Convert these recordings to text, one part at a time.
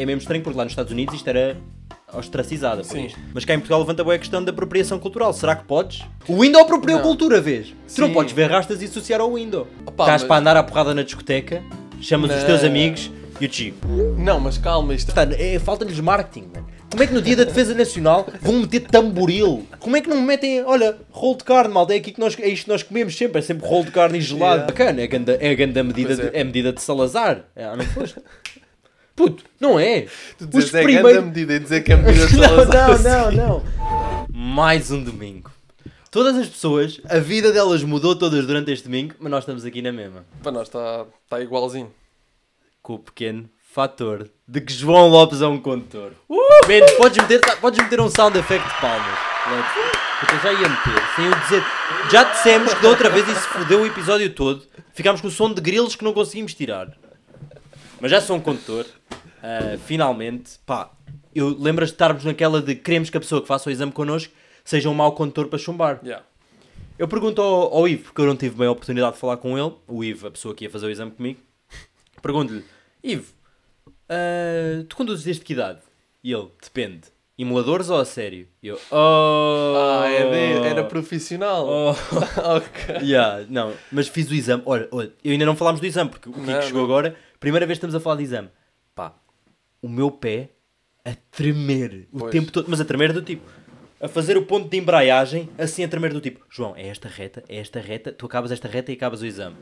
é mesmo estranho, porque lá nos Estados Unidos isto era ostracizada por Sim. isto. Mas cá em Portugal levanta bem a questão da apropriação cultural. Será que podes? O Window apropriou cultura, vês? Tu não podes ver rastas e associar ao Window. Opa, Estás mas- para andar à porrada na discoteca, chamas os teus amigos e o Chico. Não, mas calma, isto Portanto, é, falta-lhes marketing, mano. Como é que no dia da defesa nacional vão meter tamboril? Como é que não metem, olha, rolo de carne, malta, é, aqui que nós, é isto que nós comemos sempre, é sempre rolo de carne e gelado. Yeah. Bacana, é a grande, é a grande medida, é. de, é medida de Salazar. É, ah, não foste? Puto, não é. Tu dizes Os é primeiros... medida e dizer que é medida de Salazar. não, não, não, não. Mais um domingo. Todas as pessoas, a vida delas mudou todas durante este domingo, mas nós estamos aqui na mesma. Para nós está tá igualzinho. Com o pequeno fator de que João Lopes é um condutor. Uh! Man, podes, meter, tá, podes meter um sound effect de palmas. Porque eu já ia meter, sem eu dizer. Já dissemos que da outra vez isso fodeu o episódio todo. Ficámos com o som de grilos que não conseguimos tirar. Mas já sou um condutor. Uh, finalmente, pá, eu lembras de estarmos naquela de queremos que a pessoa que faça o exame connosco seja um mau condutor para chumbar. Yeah. Eu pergunto ao, ao, Ivo, porque eu não tive bem a oportunidade de falar com ele, o Ivo, a pessoa que ia fazer o exame comigo, pergunto-lhe, Ivo, uh, tu conduzes desde que idade? E ele, depende. Emuladores ou a sério? E eu, oh! Ah, é era profissional. Oh. ok. Yeah, não, mas fiz o exame. Olha, olha, eu ainda não falámos do exame, porque o que chegou agora Primeira vez que estamos a falar de exame. Pá, o meu pé a tremer o pois. tempo todo, mas a tremer do tipo a fazer o ponto de embreagem, assim a tremer do tipo, João, é esta reta, é esta reta, tu acabas esta reta e acabas o exame.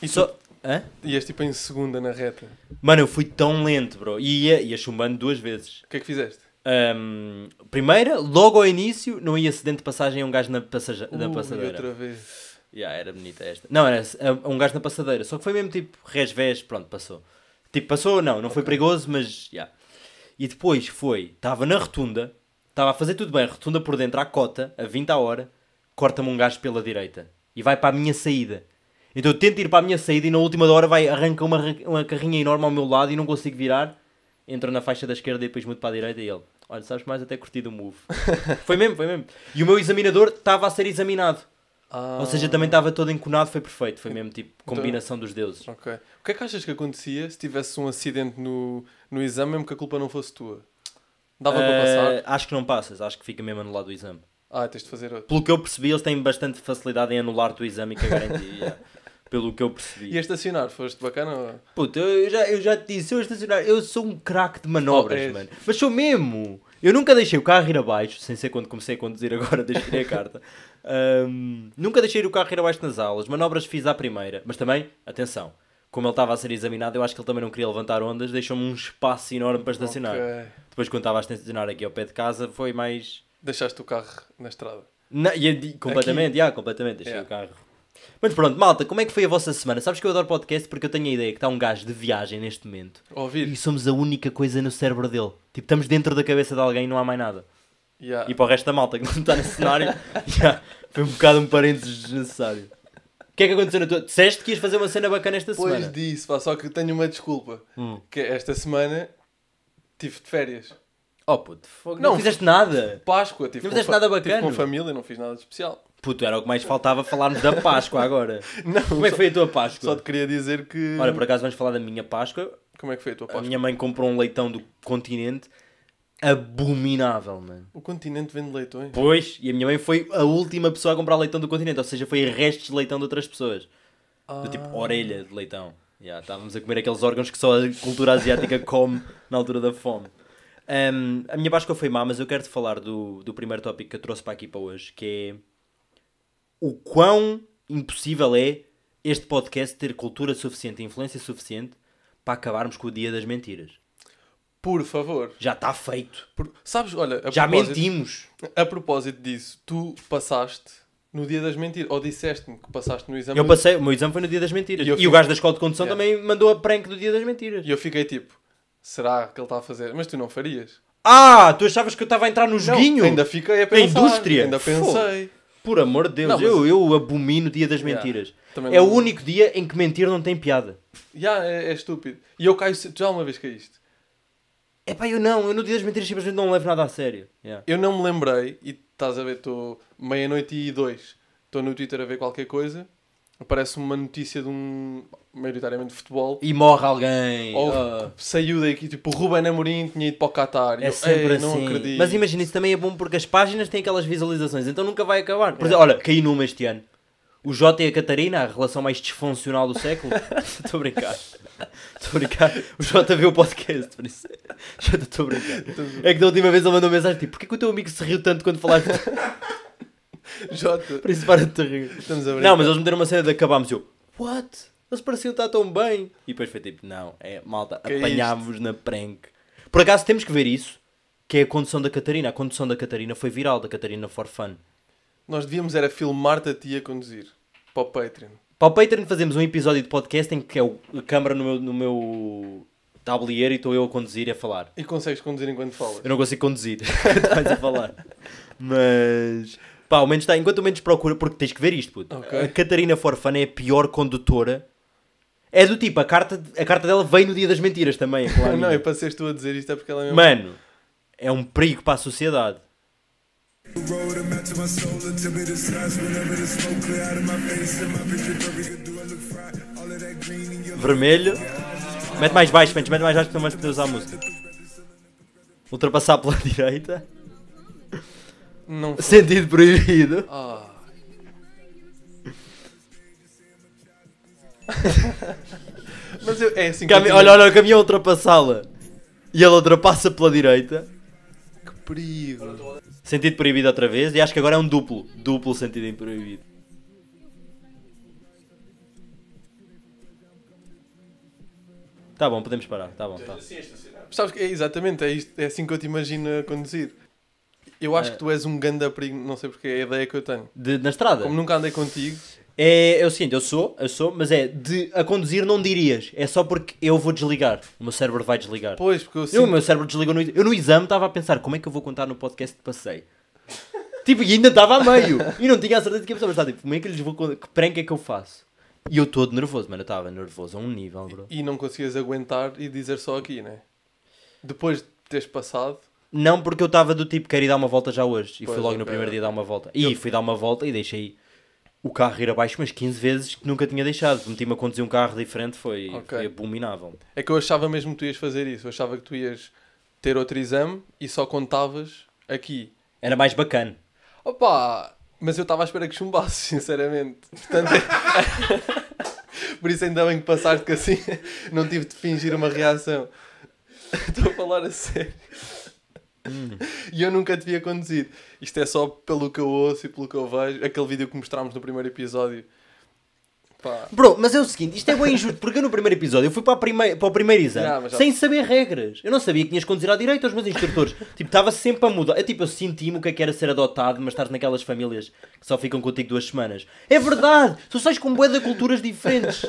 E só. Hã? Ias tipo em segunda na reta. Mano, eu fui tão lento, bro. E ia, ia chumbando duas vezes. O que é que fizeste? Um, primeira, logo ao início, não ia cedendo de passagem a um gajo na, passageira, uh, na passadeira. outra vez. Yeah, era bonita esta. Não, era um gajo na passadeira. Só que foi mesmo tipo resvés, pronto, passou. Tipo, passou, não, não foi perigoso, mas. Yeah. E depois foi, estava na rotunda, estava a fazer tudo bem, rotunda por dentro, à cota, a 20 a hora, corta-me um gajo pela direita e vai para a minha saída. Então eu tento ir para a minha saída e na última hora vai, arranca uma, uma carrinha enorme ao meu lado e não consigo virar. Entra na faixa da esquerda e depois muito para a direita e ele. Olha, sabes mais até curtido o move. foi mesmo, foi mesmo. E o meu examinador estava a ser examinado. Ah. Ou seja, também estava todo enconado, foi perfeito. Foi mesmo tipo então- combinação dos deuses. Ok. O que é que achas que acontecia se tivesse um acidente no, no exame, mesmo que a culpa não fosse tua? Dava para eh, passar? Acho que não passas, acho que fica mesmo anulado o exame. Ah, tens de fazer outro. Pelo que eu percebi, eles têm bastante facilidade em anular o o exame e cagar em ti. Pelo que eu percebi. E a estacionar, foste bacana? ou- Puta, eu já, eu já te disse, eu a estacionar, eu sou um craque de manobras, Oh, mano. Mas sou mesmo. Eu nunca deixei o carro ir abaixo, sem ser quando comecei a conduzir agora, desde a carta. Um, nunca deixei o carro ir abaixo nas aulas, manobras fiz à primeira, mas também, atenção, como ele estava a ser examinado, eu acho que ele também não queria levantar ondas, deixou-me um espaço enorme para estacionar. Okay. Depois, quando estava a estacionar aqui ao pé de casa, foi mais. Deixaste o carro na estrada? Na, e, completamente, já, yeah, completamente. Deixei yeah. o carro mas pronto, malta, como é que foi a vossa semana? Sabes que eu adoro podcast porque eu tenho a ideia que está um gajo de viagem neste momento. Ouvir. E somos a única coisa no cérebro dele. Tipo, estamos dentro da cabeça de alguém e não há mais nada. Yeah. E para o resto da malta que não está no cenário, yeah, foi um bocado um parênteses desnecessário. O que é que aconteceu na tua... Disseste que ias fazer uma cena bacana esta pois semana. Pois disse, pá, só que tenho uma desculpa. Hum. Que esta semana tive de férias. Oh puto, não, não fizeste nada. Páscoa, tive não fizeste nada bacana. Tive com família, não fiz nada de especial. Puto, era o que mais faltava falarmos da Páscoa agora. Não, Como é que foi a tua Páscoa? Só te queria dizer que. Olha, por acaso vamos falar da minha Páscoa. Como é que foi a tua Páscoa? A minha mãe comprou um leitão do continente abominável, mano. O continente vende leitões? Pois, e a minha mãe foi a última pessoa a comprar leitão do continente, ou seja, foi restos de leitão de outras pessoas. Ah. Do tipo ah. orelha de leitão. Yeah, estávamos a comer aqueles órgãos que só a cultura asiática come na altura da fome. Um, a minha Páscoa foi má, mas eu quero te falar do, do primeiro tópico que eu trouxe para aqui para hoje, que é o quão impossível é este podcast ter cultura suficiente, influência suficiente para acabarmos com o dia das mentiras. Por favor. Já está feito. Por... Sabes, olha, já mentimos. A propósito disso, tu passaste no dia das mentiras, ou disseste-me que passaste no exame. Eu passei, o meu exame foi no dia das mentiras. E, e o gajo da escola de condução yeah. também mandou a prank do dia das mentiras. E eu fiquei tipo, será que ele está a fazer? Mas tu não farias. Ah, tu achavas que eu estava a entrar no joguinho? Não, ainda fiquei a pensar. A indústria? Ainda pensei. Por amor de Deus, não, mas... eu, eu abomino o dia das mentiras. Yeah, é não... o único dia em que mentir não tem piada. Já, yeah, é, é, estúpido. E eu caio. Já uma vez caíste. É pá, eu não, eu no dia das mentiras simplesmente não levo nada a sério. Yeah. Eu não me lembrei, e estás a ver, estou meia-noite e dois, estou no Twitter a ver qualquer coisa, aparece uma notícia de um maioritariamente futebol. E morre alguém. Ou oh. saiu daqui, tipo, o Ruben Amorim tinha ido para o Qatar. É eu, sempre assim. Mas imagina, isso também é bom porque as páginas têm aquelas visualizações, então nunca vai acabar. Por é. exemplo, olha, caí numa este ano. O Jota e a Catarina, a relação mais disfuncional do século. Estou a brincar. Estou a brincar. O Jota viu o podcast, por isso. Jota, estou a brincar. É que da última vez ele mandou mensagem tipo: Porquê que o teu amigo se riu tanto quando falaste? Jota. Por isso para de te rir. Estamos a brincar. Não, mas eles meteram uma cena de acabámos. Eu, what? eles pareciam estar tão bem. E depois foi tipo, não, é malta, apanhámos é na prank. Por acaso temos que ver isso, que é a condução da Catarina. A condução da Catarina foi viral, da Catarina for fun. Nós devíamos era filmar-te a ti a conduzir, para o Patreon. Para o Patreon fazemos um episódio de podcast em que é a câmera no meu, no meu tablier e estou eu a conduzir e a falar. E consegues conduzir enquanto falas? Eu não consigo conduzir, estás a falar. Mas... Pá, ao menos está, enquanto o menos procura, porque tens que ver isto, puto. Okay. A Catarina Forfana é a pior condutora é do tipo, a carta, a carta dela vem no dia das mentiras também. É claro. não, é para seres tu a dizer isto, é porque ela é mesmo... Mano, é um perigo para a sociedade. Vermelho. Mete mais baixo, Fentes, mete mais baixo para mais poder usar a música. Ultrapassar pela direita. Não Sentido proibido. Oh. Mas eu, é assim Cam... Olha, olha, o caminhão ultrapassá-la. E ele ultrapassa pela direita. Que perigo. Sentido proibido outra vez. E acho que agora é um duplo. Duplo sentido proibido. Tá bom, podemos parar. Tá bom, tá. Sabes que é exatamente, é, isto, é assim que eu te imagino a conduzir. Eu acho é. que tu és um ganda perigo, não sei porque é a ideia que eu tenho. De, na estrada? Como nunca andei contigo. É, é o seguinte, eu sou, eu sou, mas é de a conduzir não dirias. É só porque eu vou desligar. O meu cérebro vai desligar. Pois, porque eu, O meu cérebro desligou no Eu no exame estava a pensar como é que eu vou contar no podcast que passei. tipo, e ainda estava a meio. E não tinha a certeza de que a pessoa estava tipo, como é que lhes vou contar? Que prank é que eu faço? E eu todo nervoso, mano. Eu estava nervoso a um nível, bro. E, não conseguias aguentar e dizer só aqui, né? Depois de teres passado. Não, porque eu estava do tipo, quero ir dar uma volta já hoje. E pois, fui logo no primeiro dia dar uma volta. E eu... fui dar uma volta e deixei o carro ir abaixo umas 15 vezes que nunca tinha deixado. Meti-me a conduzir um carro diferente, foi, okay. foi, abominável. É que eu achava mesmo que tu ias fazer isso. Eu achava que tu ias ter outro exame e só contavas aqui. Era mais bacana. Opa! Mas eu estava à espera que chumbasses, sinceramente. Portanto... Por isso ainda bem que passaste que assim não tive de fingir uma reação. Estou a falar a sério. E eu nunca devia conduzido. Isto é só pelo que eu ouço e pelo que eu vejo. Aquele vídeo que mostrámos no primeiro episódio pá. Bro, mas é o seguinte, isto é bem injusto, porque eu no primeiro episódio eu fui para, a primeira, para o primeiro exame Não, sem saber regras. Eu não sabia que tinhas que conduzir à direita, os meus instrutores. tipo, estava sempre a mudar. É tipo, eu senti-me o que é que era ser adotado, mas estar naquelas famílias que só ficam contigo duas semanas. É verdade! Tu sais com boé de culturas diferentes.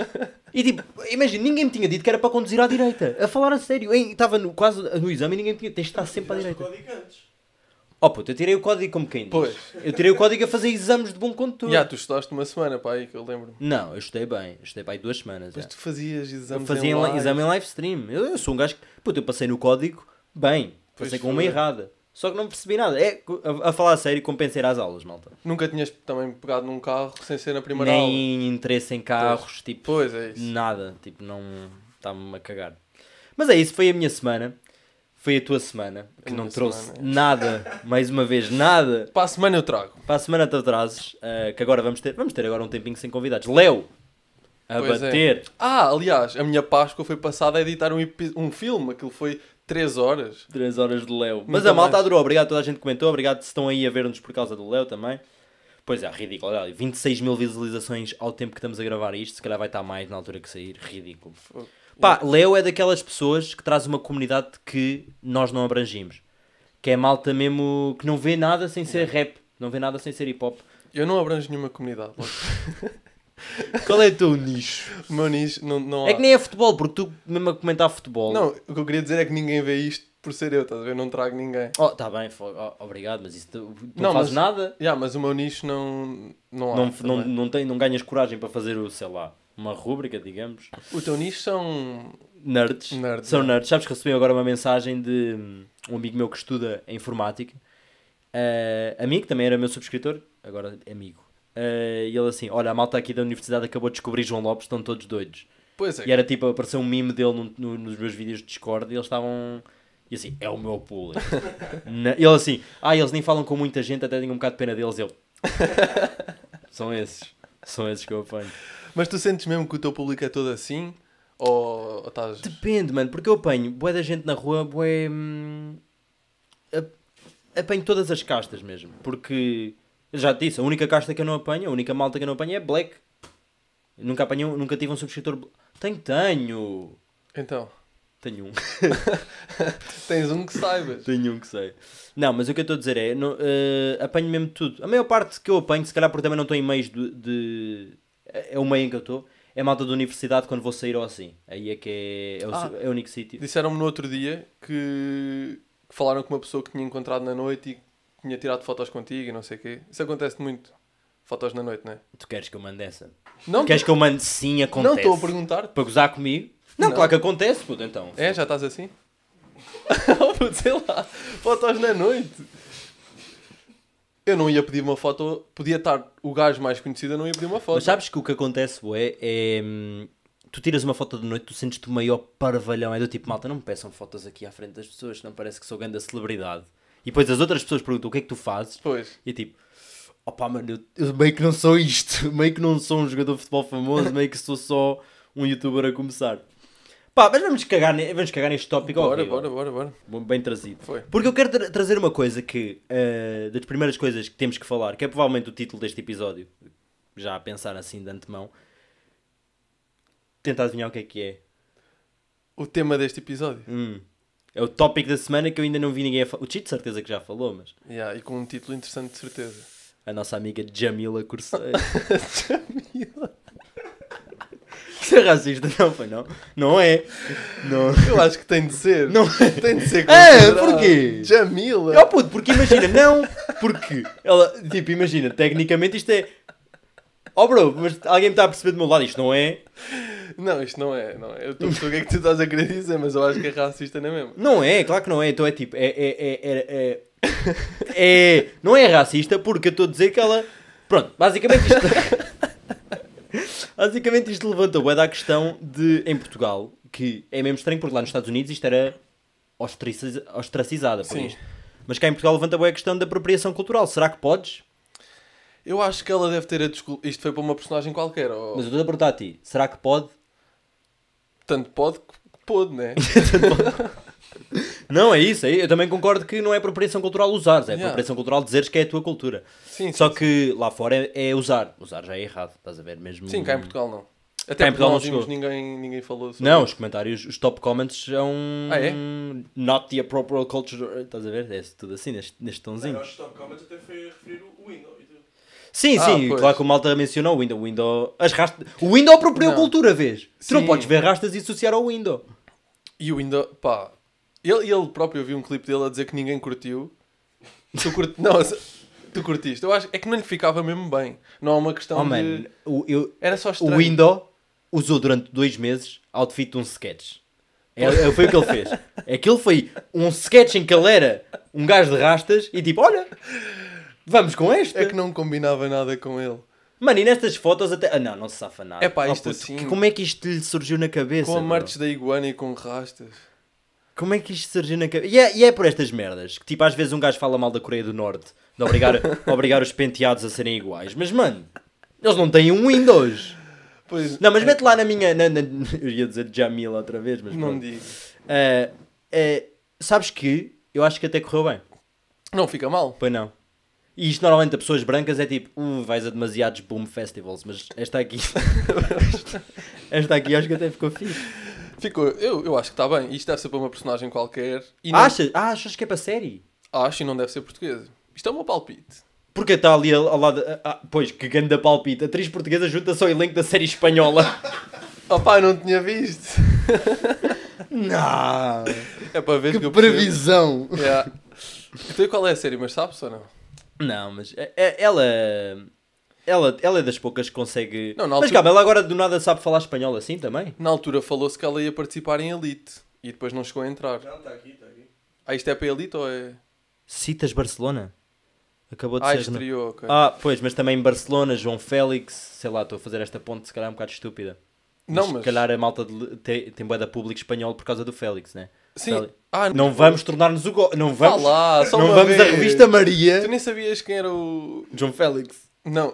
E tipo, imagina, ninguém me tinha dito que era para conduzir à direita. A falar a sério. Estava no, quase no exame e ninguém me tinha. Tens de estar sempre à direita. Código antes. Oh puto, eu tirei o código como quem diz. Pois. Eu tirei o código a fazer exames de bom condutor. Já, tu estudaste uma semana, pai, que eu lembro. Não, eu estudei bem. estudei, pai, duas semanas. Mas tu fazias exames eu fazia em live. exame em live stream. Eu, eu sou um gajo que... Puto, eu passei no código bem. passei com uma errada. Só que não percebi nada. É, a, a falar a sério, compensei as aulas, malta. Nunca tinhas também pegado num carro sem ser na primeira Nem aula? Nem interesse em carros, pois. tipo... Pois, é isso. Nada. Tipo, não... Está-me a cagar. Mas é isso, foi a minha semana foi a tua semana, que não trouxe semana. nada, mais uma vez, nada. Para a semana eu trago. Para a semana te atrases uh, eh, que agora vamos ter, vamos ter agora um tempinho sem convidados. Leo! A pois é. bater. É. Ah, aliás, a minha Páscoa foi passada a editar um, um filme, aquilo foi 3 horas. 3 horas de Leo. Mas Muito a malta mais. adorou, obrigado a toda a gente que comentou, obrigado se estão aí a ver-nos por causa do Leo também. Pois é, ridículo. 26 mil visualizações ao tempo que estamos a gravar isto, se calhar vai estar mais na altura que sair, ridículo. Pá, Leo é daquelas pessoas que traz uma comunidade que nós não abrangimos. Que é malta mesmo que não vê nada sem ser rap, não vê nada sem ser hip hop. Eu não abranjo nenhuma comunidade. Qual é o teu nicho? O meu nicho não, não é há. É que nem é futebol, porque tu mesmo a comentar futebol. Não, o que eu queria dizer é que ninguém vê isto por ser eu, estás a ver? Não trago ninguém. Oh, tá bem, oh, obrigado, mas isso tu, tu não, fazes mas, nada. Yeah, mas o meu nicho não, não há. Não, tá não, não, tem, não ganhas coragem para fazer o, sei lá, uma rúbrica, digamos. O teu nicho são. Nerds. nerds são não. É. nerds. Sabes que recebi agora uma mensagem de hum, um amigo meu que estuda informática. Uh, amigo, também era meu subscritor, agora é amigo. Uh, e ele assim: Olha, a malta aqui da universidade acabou de descobrir João Lopes, estão todos doidos. Pois é. E era tipo, apareceu um meme dele no, no, nos meus vídeos de Discord e eles estavam. E assim, é o meu público. ele assim, ah, eles nem falam com muita gente, até tenho um bocado de pena deles. Eu. São esses. São esses que eu apanho. Mas tu sentes mesmo que o teu público é todo assim? Ou, estás... Depende, mano, porque eu apanho boé da gente na rua, boé. Hum, apanho todas as castas mesmo, porque... Já te disse, a única casta que eu não apanho, a única malta que eu não apanho é black. Nunca apanhei, nunca tive um subscritor... Tenho, tenho! Então... Tenho um. Tens um que saibas. Tenho um que sei. Não, mas o que eu estou a dizer é, não, uh, eh, apanho mesmo tudo. A maior parte que eu apanho, se calhar porque também não estou em meios de, de é, é o meio em que eu estou. É malta da universidade quando vou sair ou assim. Aí é que é, é, o, ah, é o único sítio. Disseram-me no outro dia que, que, falaram com uma pessoa que tinha encontrado na noite e tinha tirado fotos contigo e não sei o quê. Isso acontece muito. Fotos na noite, não é? Tu queres que eu mande essa? Não. Queres que eu mande sim, acontece. Não, estou a perguntar. Para gozar comigo? Não, não, claro que acontece, puto, então. É, já estás assim? Vou dizer lá. Fotos na noite. Eu não ia pedir uma foto, podia estar o gajo mais conhecido, eu não ia pedir uma foto. Mas sabes que o que acontece, bué, é. Hum, tu tiras uma foto de noite, tu sentes-te o maior parvalhão. É do tipo, malta, não me peçam fotos aqui à frente das pessoas, não parece que sou grande celebridade. E depois as outras pessoas perguntam o que é que tu fazes. Pois. E é tipo, opá, mano, eu, eu, meio que não sou isto, meio que não sou um jogador de futebol famoso, meio que sou só um youtuber a começar. Pá, mas vamos cagar, ne... vamos cagar neste tópico. Bora, horrível. bora, bora, bora. Bem trazido. Foi. Porque eu quero tra trazer uma coisa que, uh, das primeiras coisas que temos que falar, que é provavelmente o título deste episódio, já a pensar assim de antemão. Tenta adivinhar o que é que é. O tema deste episódio? Hum. É o tópico da semana que eu ainda não vi ninguém a falar. O Tito, certeza que já falou, mas. Yeah, e com um título interessante, de certeza. A nossa amiga Jamila Corseiro. Jamila que é racista, não foi não. Não é. Não. Eu acho que tem de ser. Não é. Tem de ser É, porquê? Jamila. oh puto, porque imagina, não, porque ela, tipo, imagina, tecnicamente isto é. Oh bro, mas alguém me está a perceber do meu lado, isto não é? Não, isto não é, não é. Eu estou a perceber o que é que tu estás a querer dizer, mas eu acho que é racista, não é mesmo? Não é, claro que não é. Então é tipo, é. é, é, é, é, é não é racista porque eu estou a dizer que ela. Pronto, basicamente isto. Basicamente isto levanta é da questão de, em Portugal, que é mesmo estranho porque lá nos Estados Unidos isto era ostraciz, ostracizada por Sim. isto. Mas cá em Portugal levanta bem a questão da apropriação cultural. Será que podes? Eu acho que ela deve ter a desculpa. Isto foi para uma personagem qualquer. Ou... Mas eu estou a perguntar a ti. Será que pode? Tanto pode que pode, né? Tanto pode. Não, é isso. É, eu também concordo que não é apropriação cultural usares, é yeah. cultural dizeres que é a tua cultura. Sim, Só sim, que sim. lá fora é, é, usar. Usar já é errado, estás a ver? Mesmo... Sim, cá em Portugal não. Até cá em Portugal não vimos, ninguém, ninguém falou sobre Não, os comentários, os top comments são. Ah, é? Not the appropriate culture. Estás a ver? É tudo assim, neste, neste tonzinho. Não, os top comments até foi referir o Windows. Sim, ah, sim, pois. claro que o malta mencionou o Window. Window as rastas, o Window apropriou cultura, vês? Tu não podes ver rastas e associar ao Window. E o Window, pá, ele, ele próprio, eu vi um clipe dele a dizer que ninguém curtiu. Tu curti... não, tu curtiste. Eu acho é que não lhe ficava mesmo bem. Não é uma questão oh, de... Man, o, eu, Era só estranho. O Window usou durante dois meses outfit de um sketch. É, foi o que ele fez. Aquilo foi um sketch em que ele era um gajo de rastas e tipo, olha, vamos com este. É que não combinava nada com ele. Mano, e nestas fotos até. Ah, não, não se safa nada. É pá, oh, isto oh, puto, assim. Como é que isto lhe surgiu na cabeça? Com a marcha da iguana e com rastas. Como é que isto surgiu na cabeça? E, é, e é, por estas merdas que, tipo, às vezes um gajo fala mal da Coreia do Norte de obrigar, obrigar os penteados a serem iguais. Mas, mano, eles não têm um Windows. Pois, não, mas é. mete lá na minha. Na, na, eu ia dizer Jamila outra vez, mas. Não digo. Uh, uh, sabes que eu acho que até correu bem. Não fica mal. Pois não. E isto normalmente a pessoas brancas é tipo, uh, vais a demasiados boom festivals, mas esta aqui. esta aqui acho que até ficou fixe. Ficou, eu, eu acho que está bem. Isto deve ser para uma personagem qualquer. E não... achas, ah, achas que é para série? Acho e não deve ser portuguesa. Isto é uma palpite. Porque está ali ao lado. Ah, ah, pois, que grande palpite. Atriz portuguesa junta-se ao elenco da série espanhola. Opá, não tinha visto. não. É para ver que, que eu previsão. Yeah. Então, qual é a série, mas sabes ou não? Não, mas é, é ela ela, ela é das poucas que consegue. Não, altura... Mas calma, ela agora do nada sabe falar espanhol assim também? Na altura falou-se que ela ia participar em Elite e depois não chegou a entrar. Não, está aqui, está aqui. Ah, isto é para Elite ou é. Citas Barcelona? Acabou de ah, ser. É? Estreou, okay. Ah, pois, mas também Barcelona, João Félix, sei lá, estou a fazer esta ponte se calhar é um bocado estúpida. não, mas... Se calhar a malta de... tem, tem boeda público espanhol por causa do Félix, né? Sim. Félix. Ah, não, não vamos tornar-nos o. Go... Não vamos. Ah lá, não vamos vez. à revista Maria. Tu nem sabias quem era o. João Félix. Não.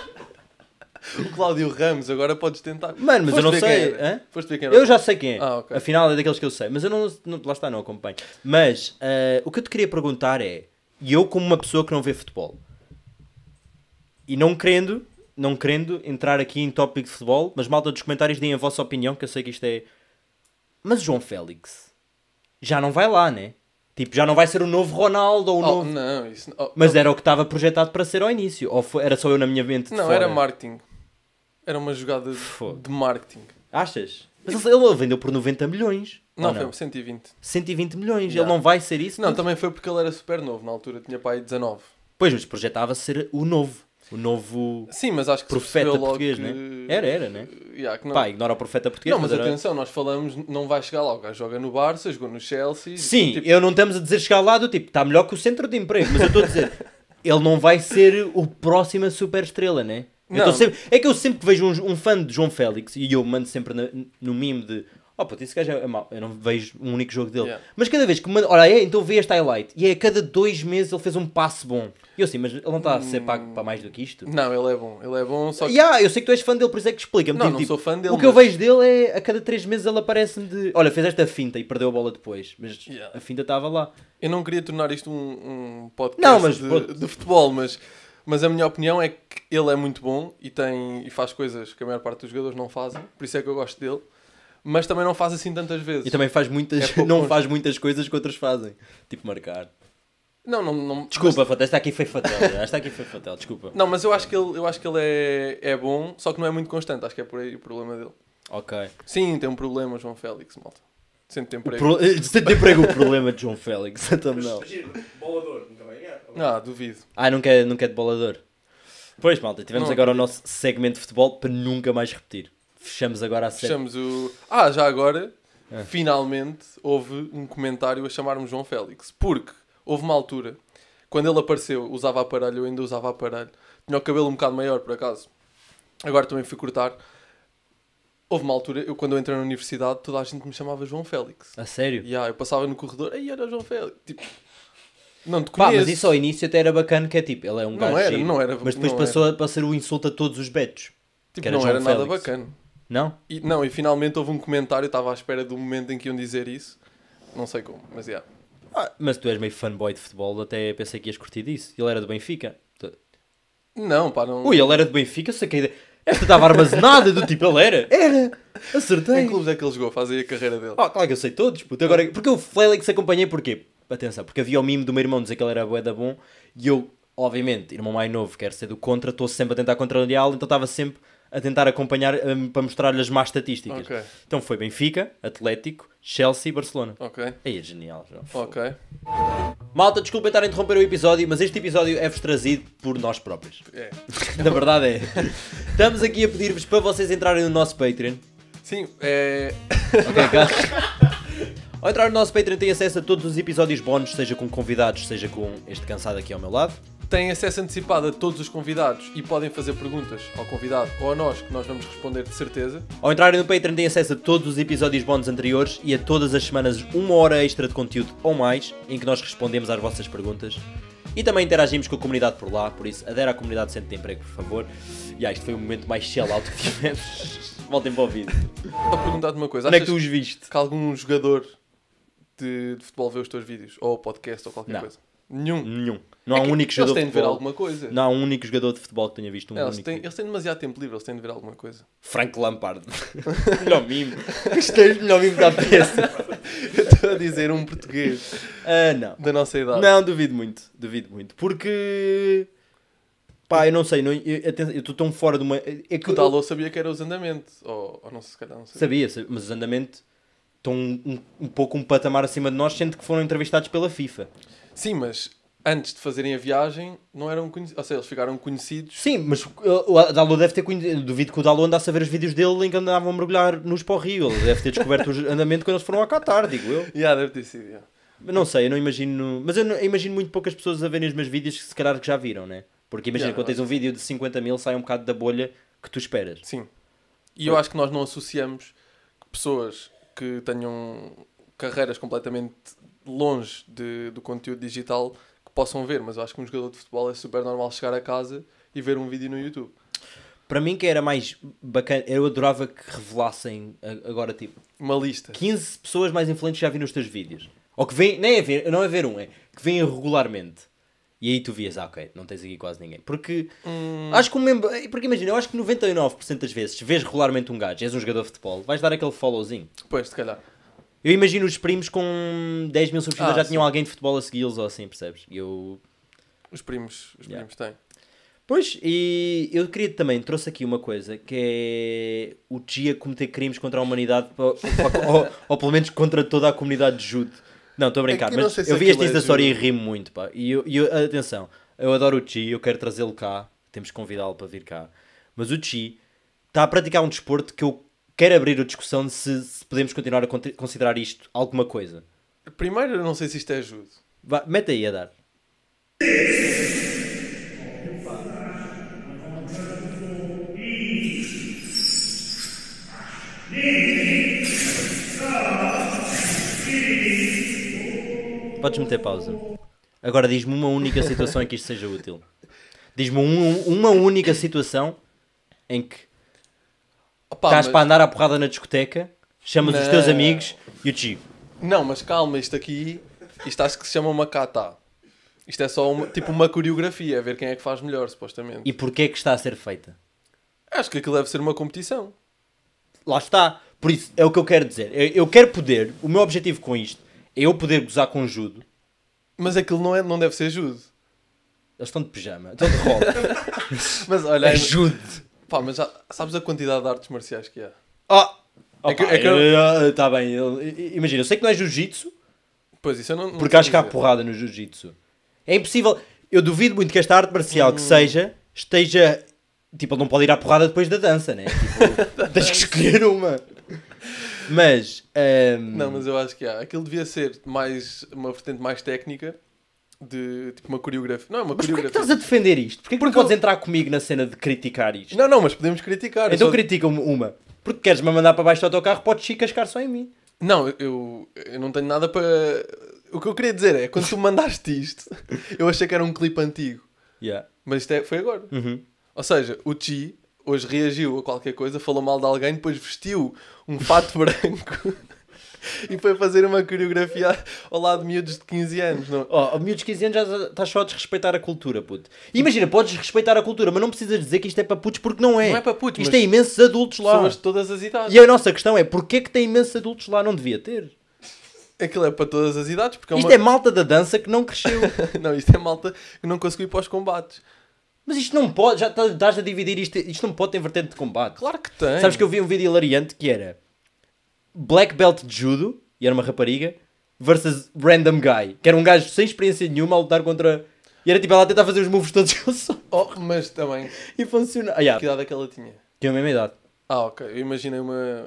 o Cláudio Ramos, agora podes tentar. Mano, mas Foste eu não sei. quem era. Foste ver quem era. Eu já sei quem é. Ah, Afinal, é daqueles que eu sei. Mas eu não. não- lá está, não acompanho. Mas eh, o que eu te queria perguntar é: e eu, como uma pessoa que não vê futebol, e não querendo, não querendo entrar aqui em tópico de futebol, mas malta dos comentários deem a vossa opinião, que eu sei que isto é. Mas João Félix já não vai lá, né? Tipo, já não vai ser o novo Ronaldo ou o oh, novo. Não, isso oh, Mas oh. era o que estava projetado para ser ao início. Ou foi... era só eu na minha mente? Não, fora? era marketing. Era uma jogada Foda. de marketing. Achas? Mas ele vendeu por 90 milhões. Não, não? foi 120. 120 milhões, ele não vai ser isso? Não, mas... também foi porque ele era super novo, na altura tinha pai 19. Pois, mas projetava ser o novo o novo Sim, mas acho que profeta português, que... né? Era, era, né? Yeah, que não... Pá, ignora o profeta português. Não, mas, era... atenção, nós falamos, não vai chegar lá. O gajo joga no Barça, jogou no Chelsea. Sim, tipo... eu não estamos a dizer chegar lá do tipo, está melhor que o centro de emprego, mas eu estou a dizer, ele não vai ser o próximo super estrela, né? Sempre... é que eu sempre que vejo um, um, fã de João Félix, e eu mando sempre na, no mimo de oh puto, esse gajo é, é mau, eu não vejo um único jogo dele. Yeah. Mas cada vez que manda, olha, é, então vê este highlight, e é a cada dois meses ele fez um passo bom. E eu assim, mas ele não está a ser pago para mais do que isto? Não, ele é bom, ele é bom, só que... Yeah, eu sei que tu és fã dele, por isso é que explica-me. Não, tipo, não sou fã dele. O que mas... eu vejo dele é, a cada três meses ele aparece-me de, olha, fez esta finta e perdeu a bola depois, mas yeah. a finta estava lá. Eu não queria tornar isto um, um podcast não, mas, de, de futebol, mas mas a minha opinião é que ele é muito bom e tem e faz coisas que a maior parte dos jogadores não fazem, por isso é que eu gosto dele mas também não faz assim tantas vezes. E também faz muitas, é não faz muitas coisas que outros fazem, tipo marcar. Não, não, não Desculpa, mas... esta aqui foi fatal. esta aqui foi fatal, desculpa. Não, mas eu acho que ele, eu acho que ele é, é bom, só que não é muito constante. Acho que é por aí o problema dele. Ok. Sim, tem um problema, João Félix, malta. Sem emprego. Pro... Eh, Sem emprego o problema de João Félix. Então não. bolador, nunca vai ganhar. Tá ah, duvido. Ah, nunca é, nunca é de bolador. Pois, malta, tivemos não, agora o nosso segmento de futebol para nunca mais repetir. Fechamos agora a série. Fechamos o. Ah, já agora, é. finalmente, houve um comentário a chamar-me João Félix. Porque houve uma altura, quando ele apareceu, usava aparelho, eu ainda usava aparelho. Tinha o cabelo um bocado maior, por acaso. Agora também fui cortar. Houve uma altura, eu, quando eu entrei na universidade, toda a gente me chamava João Félix. A sério? Yeah, eu passava no corredor, aí era João Félix. Tipo, não te conheço. Pá, mas isso ao início até era bacana, que é tipo, ele é um não era, giro, não era, Mas depois passou era. a ser o insulto a todos os betos. Tipo, não João era Félix. nada bacana. Não? E, não, e finalmente houve um comentário, estava à espera do momento em que iam dizer isso. Não sei como, mas é. Yeah. Ah, mas tu és meio fanboy de futebol, até pensei que ias curtir disso. Ele era do Benfica. Tu... Não, pá, não. Ui, ele era do Benfica, saquei. De... Esta estava armazenada do tipo, ele era. Era! Acertei! Em clubes é que ele jogou? fazia a carreira dele. Oh, claro que eu sei todos, puto. Agora, porque o Félix acompanhei porquê? Atenção, porque havia o mimo do meu irmão dizer que ele era bué da bom e eu, obviamente, irmão mais novo, quero ser do contra, estou sempre a tentar contrariá-lo, então estava sempre a tentar acompanhar um, para mostrar-lhe as más estatísticas. Okay. Então foi Benfica, Atlético, Chelsea e Barcelona. Ok. Aí é genial. Já. Ok. Malta, desculpa estar a interromper o episódio, mas este episódio é-vos trazido por nós próprios. É. Na verdade é. Estamos aqui a pedir-vos para vocês entrarem no nosso Patreon. Sim, é. Ok, claro. Ao entrar no nosso Patreon tem acesso a todos os episódios bónus, seja com convidados, seja com este cansado aqui ao meu lado. Têm acesso antecipado a todos os convidados e podem fazer perguntas ao convidado ou a nós, que nós vamos responder de certeza. Ao entrarem no Patreon têm acesso a todos os episódios bónus anteriores e a todas as semanas uma hora extra de conteúdo ou mais, em que nós respondemos às vossas perguntas. E também interagimos com a comunidade por lá, por isso adere à comunidade Centro de Emprego, por favor. E ah, isto foi o momento mais shell-out que tivemos. Voltem para o vídeo. Estou a perguntar-te uma coisa. Onde é que tu os viste? Que algum jogador de, de futebol ver os teus vídeos? Ou podcast ou qualquer não. coisa? Nenhum. Nenhum. Não é há um único jogador de futebol. alguma coisa. Não há um único jogador de futebol que tenha visto um eles único. Têm, eles têm demasiado tempo livre, eles têm de ver alguma coisa. Frank Lampard. melhor mimo. é o melhor mimo da peça. Eu estou a dizer um português. Uh, não. Da nossa idade. Não, duvido muito. Duvido muito. Porque... Pá, eu não sei, não, eu estou tão fora de uma. É que o sabia que era os andamentos, ou, ou não sei se calhar não sabia. Sabia, sabia mas os andamentos estão um, um, pouco um patamar acima de nós, sendo que foram entrevistados pela FIFA. Sim, mas antes de fazerem a viagem, não eram conhecidos. Ou seja, eles ficaram conhecidos. Sim, mas uh, o Dalo deve ter conhecido. Duvido que o Dalo andasse a ver os vídeos dele em que andavam a mergulhar nos para Rio. Ele deve ter descoberto o andamento quando eles foram ao Qatar, digo eu. Yeah, deve ter sido, yeah. Não sei, eu não imagino. Mas eu, não, eu, imagino muito poucas pessoas a verem os meus vídeos que se calhar que já viram, né? Porque imagina, yeah, quando tens um vídeo de 50 mil, sai um bocado da bolha que tu esperas. Sim. E eu acho que nós não associamos pessoas que tenham carreiras completamente longe de, do conteúdo digital que possam ver, mas eu acho que um jogador de futebol é super normal chegar a casa e ver um vídeo no YouTube. Para mim, que era mais bacana, eu adorava que revelassem agora, tipo, uma lista: 15 pessoas mais influentes já vi nos teus vídeos, ou que vêm, nem é ver, não é ver um, é que vêm regularmente. E aí tu vias, ah, ok, não tens aqui quase ninguém. Porque hum... acho que um membro. Eh, porque imagina, eu acho que 99% das vezes vês regularmente um gajo, és um jogador de futebol, vais dar aquele followzinho. Pois, se calhar. Eu imagino os primos com 10 mil subscritores ah, já sim. tinham alguém de futebol a segui-los ou assim, percebes? E eu. Os primos, os yeah. primos têm. Pois, e eu queria também, trouxe aqui uma coisa que é o dia cometer crimes contra a humanidade, ou, ou, ou, ou pelo menos contra toda a comunidade de judo. Não, estou a brincar, é mas eu vi este é da Soria e ri muito, pá. E, eu, e atenção, eu adoro o Chi, eu quero trazê-lo cá, temos que convidá-lo para vir cá. Mas o Chi está a praticar um desporto que eu quero abrir a discussão de se, se podemos continuar a considerar isto alguma coisa. Primeiro, eu não sei se isto é judo. mete aí a dar. Podes meter pausa. Agora diz-me uma única situação em que isto seja útil. Diz-me um, uma única situação em que Opa, estás mas... para andar à porrada na discoteca, chamas não. os teus amigos e o Chico. Não, mas calma, isto aqui, isto acho que se chama uma kata. Isto é só uma, tipo uma coreografia, a ver quem é que faz melhor, supostamente. E porquê é que está a ser feita? Acho que aquilo deve ser uma competição. Lá está. Por isso, é o que eu quero dizer. Eu, eu quero poder, o meu objetivo com isto eu poder gozar com judo. Mas aquilo não, é, não deve ser judo. Eles estão de pijama, estão de roupa mas olha. É, é judo. Pá, mas já, sabes a quantidade de artes marciais que há? É? Ah! Oh, é que, é que eu... Tá bem. Eu... Imagina, eu sei que não é jiu-jitsu. Pois isso eu não. não porque acho dizer. que há porrada no jiu-jitsu. É impossível. Eu duvido muito que esta arte marcial hum. que seja esteja. Tipo, ele não pode ir à porrada depois da dança, né? Tipo, tens que escolher uma. Mas. Um... Ehm, não, mas eu acho que há. Aquilo devia ser mais uma vertente mais técnica de tipo uma coreografia. Não, é uma mas coreografia. Porquê que estás a defender isto? Porquê que Porque não podes entrar comigo na cena de criticar isto? Não, não, mas podemos criticar. Então só... critica-me uma. Porque queres-me mandar para baixo do autocarro, podes cascar só em mim. Não, eu, eu não tenho nada para. O que eu queria dizer é, quando tu mandaste isto, eu achei que era um clipe antigo. Yeah. Mas isto é, foi agora. Uhum. Ou seja, o Chi hoje reagiu a qualquer coisa, falou mal de alguém, depois vestiu um fato branco. e foi fazer uma coreografia ao lado de miúdos de 15 anos. Não? Oh, miúdos de 15 anos já estás só a desrespeitar a cultura, puto. Imagina, podes respeitar a cultura, mas não precisas dizer que isto é para putos porque não é. Não é para putos, Isto é imensos adultos lá. São de todas as idades. E a nossa questão é, porquê que tem imensos adultos lá? Não devia ter. Aquilo é para todas as idades. Porque é uma... Isto é malta da dança que não cresceu. não, isto é malta que não conseguiu ir para os combates. Mas isto não pode, já tá, estás a dividir isto, isto não pode ter vertente de combate. Claro que tem. Sabes que eu vi um vídeo hilariante que era Black Belt de Judo, e era uma rapariga, versus Random Guy, que era um gajo sem experiência nenhuma a lutar contra. E era tipo ela a tentar fazer os moves todos que eu sou. Oh, mas também. e funciona. Ah, yeah. Que idade é que ela tinha? Tinha a mesma idade. Ah, ok. Eu imaginei uma,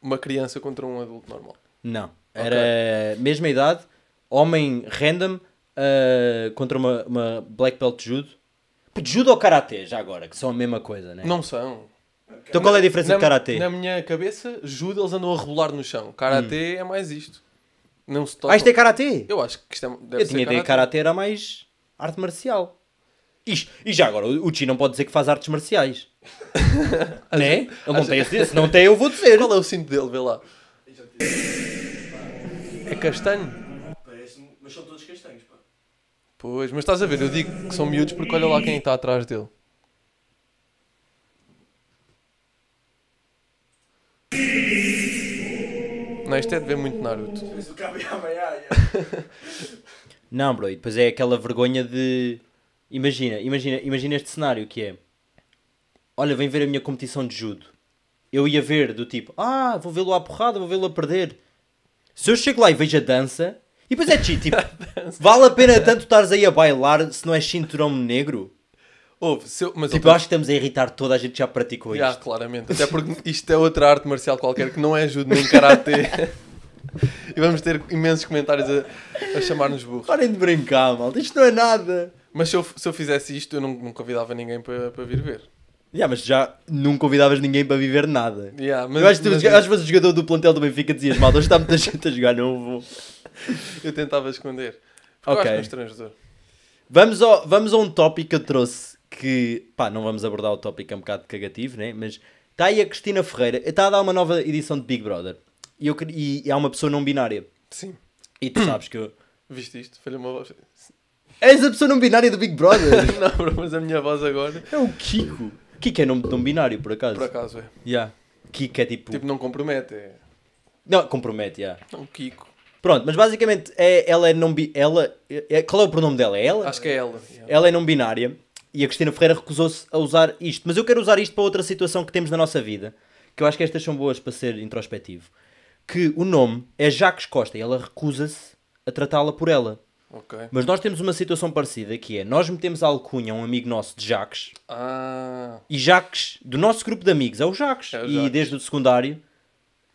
uma criança contra um adulto normal. Não. Era okay. mesma idade, homem random uh, contra uma, uma Black Belt de Judo Judo ou karatê, já agora, que são a mesma coisa, né? Não são. Então qual é a diferença na, de karatê? Na minha cabeça, judo eles andam a rebolar no chão. Karatê hum. é mais isto. Não se tocam. Ah, isto é karatê? Eu acho que isto é, deve Eu tinha ideia que karatê era mais arte marcial. E já agora, o Chi não pode dizer que faz artes marciais. né? Ele não tem esse, se não tem eu vou dizer. Qual é o cinto dele, vê lá. É castanho? Pois, mas estás a ver, eu digo que são miúdos porque olha lá quem está atrás dele. Não, isto é de ver muito Naruto. Não, bro, e depois é aquela vergonha de. Imagina, imagina, imagina este cenário que é. Olha, vem ver a minha competição de judo. Eu ia ver do tipo, ah, vou vê-lo à porrada, vou vê-lo a perder. Se eu chego lá e vejo a dança, e depois é ti, tipo, vale a pena tanto estares aí a bailar se não és cinturão negro? eu, mas tipo, eu acho que estamos a irritar toda a gente já praticou isto. isto. claramente. Até porque isto é outra arte marcial qualquer que não é judo nem karatê. e vamos ter imensos comentários a, a chamar-nos burros. Parem de brincar, malta. Isto não é nada. Mas se eu, se eu fizesse isto, eu não, não convidava ninguém para, para vir ver. Yeah, mas já não convidavas ninguém para viver nada. Yeah, mas, eu acho que tu, mas... o jogador do plantel do Benfica dizias mal, hoje está muita gente a jogar, não vou. Eu tentava esconder. ok é Vamos, ao, vamos a um tópico que eu trouxe que, pá, não vamos abordar o tópico, é um bocado cagativo, né? Mas está aí a Cristina Ferreira, está a dar uma nova edição de Big Brother e, eu, e, e há uma pessoa não binária. Sim. E tu sabes que eu. Viste isto? Falhou uma voz. És a pessoa não binária do Big Brother! não, mas a minha voz agora. É o Kiko! Kik é nome de um binário, por acaso. Por acaso, é. Yeah. Kik é tipo. Tipo, não compromete. É. Não, compromete, yeah. Não, Kiko. Pronto, mas basicamente é, ela é não bi, ela é, Qual é o pronome dela? É ela? Acho que é ela. Yeah. Ela é não binária e a Cristina Ferreira recusou-se a usar isto. Mas eu quero usar isto para outra situação que temos na nossa vida, que eu acho que estas são boas para ser introspectivo. Que o nome é Jacques Costa e ela recusa-se a tratá-la por ela. Okay. Mas nós temos uma situação parecida que é: nós metemos a alcunha a um amigo nosso de Jacques. Ah. E Jacques, do nosso grupo de amigos, é o Jacques. É o E desde o secundário,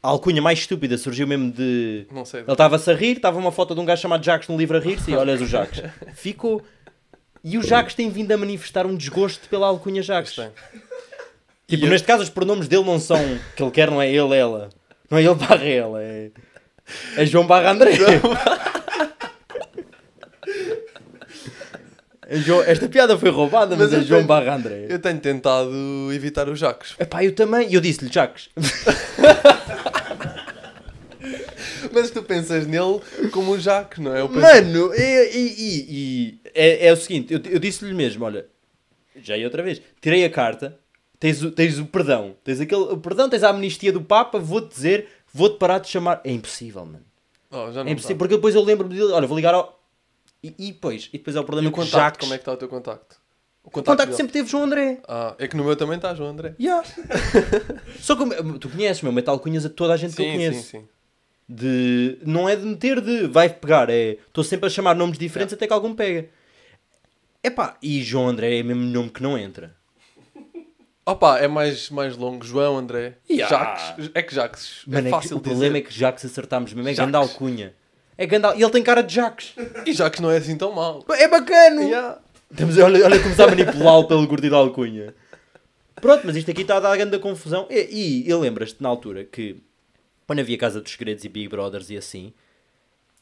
a alcunha mais estúpida surgiu mesmo de. Não sei. Ele estava-se a rir, estava uma foto de um gajo chamado Jacques no livro a rir-se e olhas o Jacques. Ficou. E o Jacques tem vindo a manifestar um desgosto pela alcunha Jacques. Tipo, neste caso, os pronomes dele não são que ele quer, não é ele, ela. Não é ele barra ela, é. É João barra André. esta piada foi roubada, mas, mas é João tenho, barra André. Eu tenho tentado evitar os Jacques. Epá, eu também. Eu disse-lhe Jacques. mas tu pensas nele como o Jacques, não é? Eu penso... Mano, é, é, e, é, é, o seguinte, eu, eu disse-lhe mesmo, olha, já ia é outra vez, tirei a carta, tens o, tens o perdão, tens aquele, o perdão, tens a amnistia do Papa, vou-te dizer, vou-te parar de chamar. É impossível, mano. Oh, é impossível, porque depois eu lembro-me dele, olha, vou ligar ao e, e depois, e depois é o problema e o que contacto, Jacques... como é que está o teu contacto? O contacto, contacto sempre teve João André. Ah, é que no meu também está João André. Yeah. Só que tu conheces, meu, metal cunhas a toda a gente sim, que eu conheço. Sim, sim. De, não é de meter de vai pegar, é estou sempre a chamar nomes diferentes yeah. até que algum pega. é Epá, e João André é mesmo nome que não entra. Opa, é mais, mais longo. João, André, yeah. Jacques. É que Jacques. É Mano, é, é que, O dizer. problema é que Jacques acertámos mesmo. É grande alcunha. É Gandalf. E ele tem cara de Jacques. E Jacques não é assim tão mal. É bacano! Yeah. olha, olha, estamos a manipulá-lo pelo gordinho da alcunha. Pronto, mas isto aqui está a dar grande confusão. E, e, e lembras-te na altura que quando havia Casa dos Segredos e Big Brothers e assim,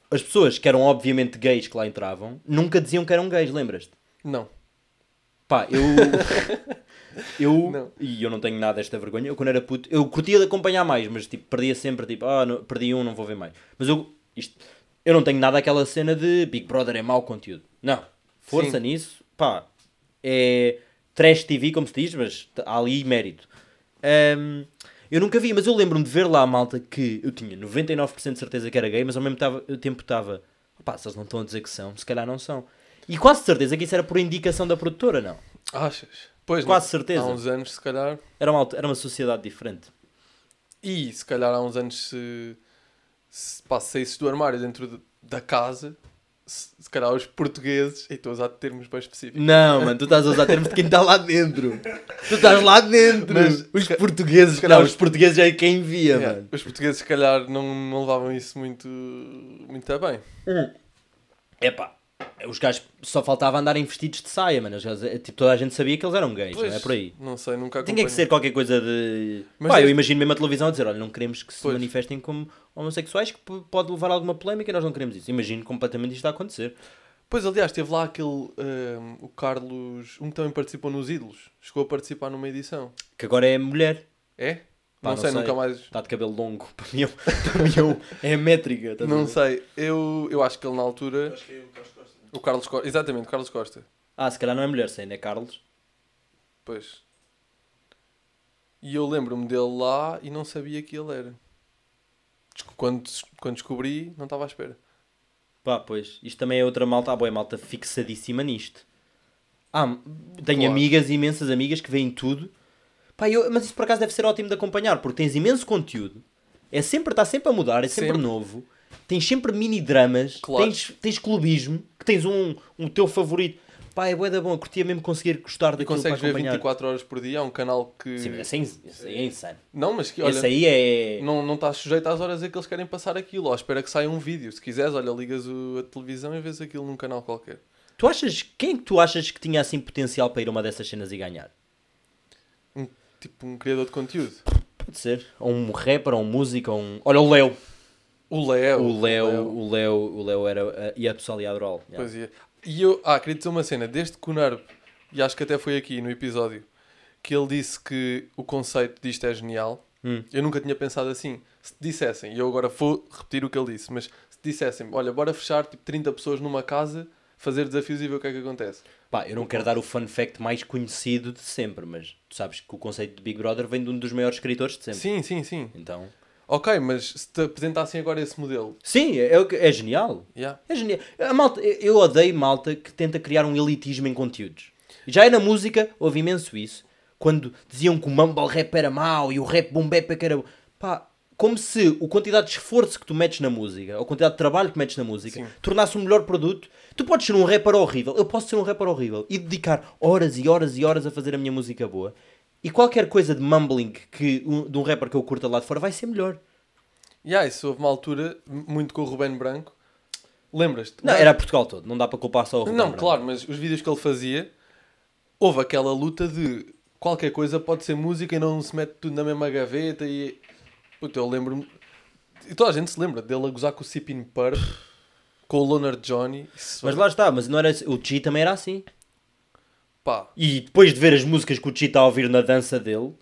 as pessoas que eram obviamente gays que lá entravam nunca diziam que eram gays, lembras-te? Não. Pá, eu. eu. Não. E eu não tenho nada desta vergonha. Eu, quando era puto, eu curtia de acompanhar mais, mas tipo, perdia sempre, tipo, ah, perdi um, não vou ver mais. Mas eu. Isto, eu não tenho nada aquela cena de Big Brother é mau conteúdo. Não. Força Sim. nisso, pá. É trash TV, como se diz, mas há ali mérito. Um, eu nunca vi, mas eu lembro-me de ver lá a malta que eu tinha 99% de certeza que era gay, mas ao mesmo tempo estava. Pá, se eles não estão a dizer que são, se calhar não são. E quase certeza que isso era por indicação da produtora, não? Achas? Pois, quase não, certeza. Há uns anos, se calhar. Era uma, era uma sociedade diferente. E se calhar há uns anos se se passa saísse do armário dentro de, da casa, se, se calhar os portugueses. E estou a usar termos bem específicos. Não, mano, tu estás a usar termos de quem está lá dentro. Tu estás lá dentro. Mas, os portugueses, calhar, não, os portugueses é quem via, mano. Os portugueses, se calhar, não, não levavam isso muito, muito a bem. Hum. Epá, os gajos só faltava andarem vestidos de saia, mano. É, tipo, toda a gente sabia que eles eram gays, pois, não é por aí? Não sei, nunca acompanho. Tinha que ser qualquer coisa de. Mas Pá, é... eu imagino mesmo a televisão a dizer: olha, não queremos que se pois. manifestem como homossexuais, que pode levar a alguma polémica, nós não queremos isso. Imagino completamente isto a acontecer. Pois, aliás, teve lá aquele. Um, ehm, o Carlos. Um que também participou nos Ídolos. Chegou a participar numa edição. Que agora é mulher. É? Pá, não, não sei, sei, nunca mais. Está de cabelo longo, para mim, para mim é, é, é métrica. Tá não sei, eu, eu acho que ele na altura. Acho que é o Castro. O Carlos Costa, exatamente, o Carlos Costa. Ah, se calhar não é mulher, se é Carlos. Pois. E eu lembro-me dele lá e não sabia que ele era. Quando, quando descobri, não estava à espera. Pá, pois. Isto também é outra malta. Ah, boa, é malta fixadíssima nisto. Ah, tenho claro. amigas, imensas amigas que veem tudo. Pá, eu, mas isso por acaso deve ser ótimo de acompanhar, porque tens imenso conteúdo. É sempre, está sempre a mudar, é sempre, sempre. novo tens sempre mini dramas, claro. tens, tens clubismo, que tens um, um teu favorito. Pá, é bué da bom, curtia mesmo conseguir gostar do consegues ver acompanhar. 24 horas por dia, é um canal que... Sim, mas esse é, é insano. Não, mas que, olha... Esse aí é... Não, não estás sujeito às horas em que eles querem passar aquilo, ou espera que saia um vídeo. Se quiseres, olha, ligas o, a televisão e vês aquilo num canal qualquer. Tu achas... Quem é tu achas que tinha, assim, potencial para ir a uma dessas cenas e ganhar? Um, tipo, um criador de conteúdo. Pode ser. Ou um rapper, ou um músico, ou um... Olha, o Leo. O Léo. O Léo, o Léo, o Léo era. Eh, e a pessoa ali a Adrol. Yeah. Pois é. E eu, ah, queria dizer uma cena. Desde que o NARB, e acho que até foi aqui no episódio, que ele disse que o conceito disto é genial, hum. eu nunca tinha pensado assim. Se dissessem, e eu agora vou repetir o que ele disse, mas se dissessem, olha, bora fechar tipo 30 pessoas numa casa, fazer desafios e ver o que é que acontece. Pá, eu não quero dar o fun fact mais conhecido de sempre, mas tu sabes que o conceito de Big Brother vem de um dos maiores escritores de sempre. Sim, sim, sim. Então. Ok, mas se te apresentassem agora esse modelo. Sim, é, é, é genial. Yeah. É genial. A malta, eu odeio malta que tenta criar um elitismo em conteúdos. Já é na música, houve imenso isso. Quando diziam que o mumble rap era mau e o rap boom é que era. Pá, como se a quantidade de esforço que tu metes na música, ou a quantidade de trabalho que metes na música, Sim. tornasse um melhor produto. Tu podes ser um rapper horrível, eu posso ser um rapper horrível e dedicar horas e horas e horas a fazer a minha música boa e qualquer coisa de mumbling que, um, de um rapper que eu curta lá de fora vai ser melhor. E yeah, isso houve uma altura, muito com o Rubén Branco. Lembras-te? Não, era Portugal todo, não dá para culpar só o Rubén Não, Branco. claro, mas os vídeos que ele fazia, houve aquela luta de qualquer coisa pode ser música e não se mete tudo na mesma gaveta e... Puta, eu lembro-me... E toda a gente se lembra dele a gozar com o Sipin Purp, com o Leonard Johnny. Mas é lá está, mas não era... o Chi também era assim. Pá. E depois de ver as músicas que o Chi está a ouvir na dança dele,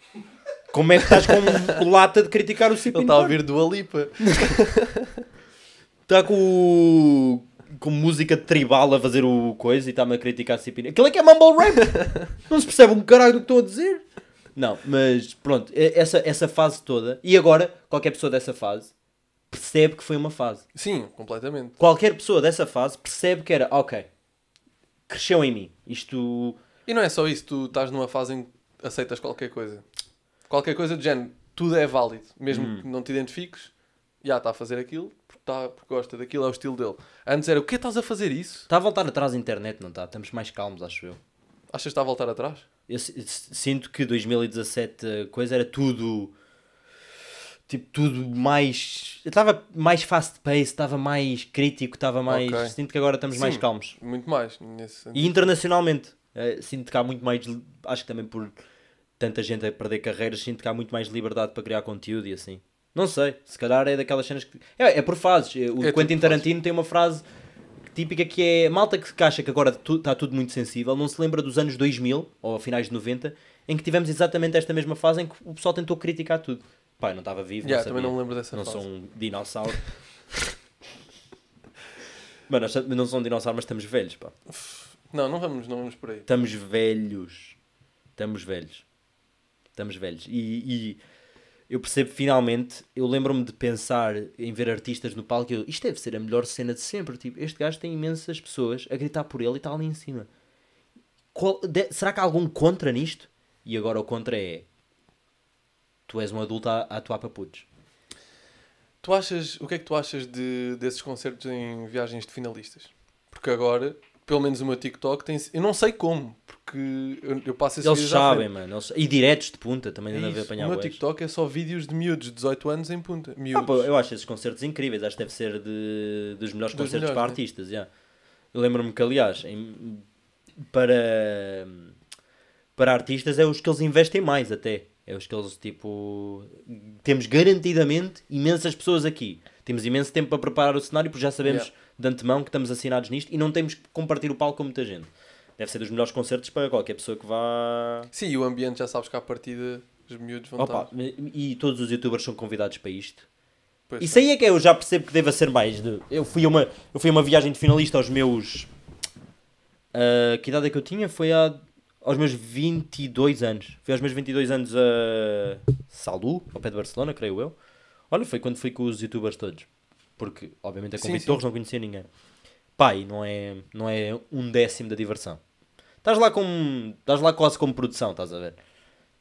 como é que estás com lata de criticar o Cipintor? Ele está a ouvir do Alipa. Está com com música tribal a fazer o coisa e está-me a criticar Cipintor. Aquilo é que é mumble rap. Não se percebe um caralho do que estou a dizer. Não, mas pronto, essa, essa fase toda. E agora, qualquer pessoa dessa fase percebe que foi uma fase. Sim, completamente. Qualquer pessoa dessa fase percebe que era, ok, cresceu em mim. Isto e não é só isso, tu estás numa fase em que aceitas qualquer coisa. Qualquer coisa do género, tudo é válido, mesmo hum. que não te identifiques, já está a fazer aquilo, porque, tá, porque gosta daquilo, é o estilo dele. Antes era, o que estás a fazer isso? Está a voltar atrás a internet, não está? Estamos mais calmos, acho eu. Achas que está a voltar atrás? Eu sinto que 2017 a eh, coisa era tudo tipo, tudo mais. Estava mais fast pace, estava mais crítico, estava mais. Okay. Sinto que agora estamos Sim, mais calmos. Muito mais. E internacionalmente. Eh, sinto que há muito mais. Acho que também por tanta gente a perder carreiras, sinto que há muito mais liberdade para criar conteúdo e assim. Não sei, se calhar é daquelas cenas que. É, é por fases. Eh, o é Quentin Tarantino tem uma frase típica que é malta que acha que agora tu, está tudo muito sensível, não se lembra dos anos 2000 ou finais de 90, em que tivemos exatamente esta mesma fase em que o pessoal tentou criticar tudo. Pá, eu não estava vivo, yeah, não também não lembro dessa Não fase. sou um dinossauro. Mano, não sou um dinossauro, mas estamos velhos, pá. Não, não vamos, não vamos por aí. Estamos velhos. Estamos velhos. Estamos velhos. E, e eu percebo finalmente, eu lembro-me de pensar em ver artistas no palco e eu, isto deve ser a melhor cena de sempre. Tipo, este gajo tem imensas pessoas a gritar por ele e está ali em cima. Qual, de, será que há algum contra nisto? E agora o contra é tu és um adulto a, a atuar para putos. Tu achas, o que é que tu achas de, desses concertos em viagens de finalistas? Porque agora pelo menos o meu TikTok tem. Eu não sei como, porque eu, eu passo esses Eles sabem, mano. Eles... E diretos de punta também deve apanhar O meu TikTok é só vídeos de miúdos de 18 anos em punta. Ah, pô, eu acho esses concertos incríveis. Acho que deve ser de, dos melhores dos concertos melhores, para né? artistas. Yeah. Eu lembro-me que, aliás, em... para, para artistas é os que eles investem mais até. É os que eles, tipo, temos garantidamente imensas pessoas aqui. Temos imenso tempo para preparar o cenário porque já sabemos yeah de antemão que estamos assinados nisto e não temos que compartilhar o palco com muita gente. Deve ser dos melhores concertos para qualquer pessoa que vá. Sim, e o ambiente já sabes que a partir os miúdos vão Opa, estar. E todos os youtubers são convidados para isto. Pois Isso aí é. é que eu já percebo que deva ser mais. De... Eu, fui uma, eu fui uma viagem de finalista aos meus. Uh, que idade é que eu tinha? Foi a aos meus 22 anos. Foi aos meus 22 anos a Salou, ao pé de Barcelona, creio eu. Olha, foi quando fui com os youtubers todos porque obviamente a Convite Torres não conhecia ninguém. Pai, não é, não é um décimo da diversão. Estás lá com Estás lá quase como produção, estás a ver?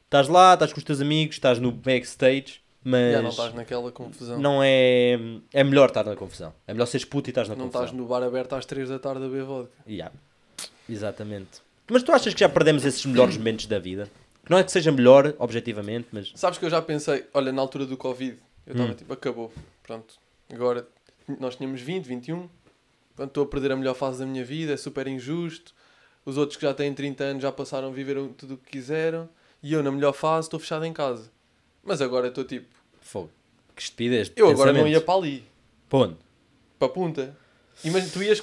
Estás lá, estás com os teus amigos, estás no backstage, mas. Já não estás naquela confusão. Não é. É melhor estar na confusão. É melhor seres puto e estás na não confusão. Não estás no bar aberto às 3 da tarde a beber vodka. Yeah. Exatamente. Mas tu achas que já perdemos esses melhores momentos da vida? Que não é que seja melhor, objetivamente, mas. Sabes que eu já pensei, olha, na altura do Covid, eu estava hum. tipo, acabou, pronto, Agora, nós tínhamos 20, 21. Portanto, estou a perder a melhor fase da minha vida, é super injusto. Os outros que já têm 30 anos já passaram a viver tudo o que quiseram. E eu, na melhor fase, estou fechado em casa. Mas agora estou tipo. Fogo. Que estupidez. Eu agora não ia para ali. Ponto. Para a punta. Imagina, tu ias.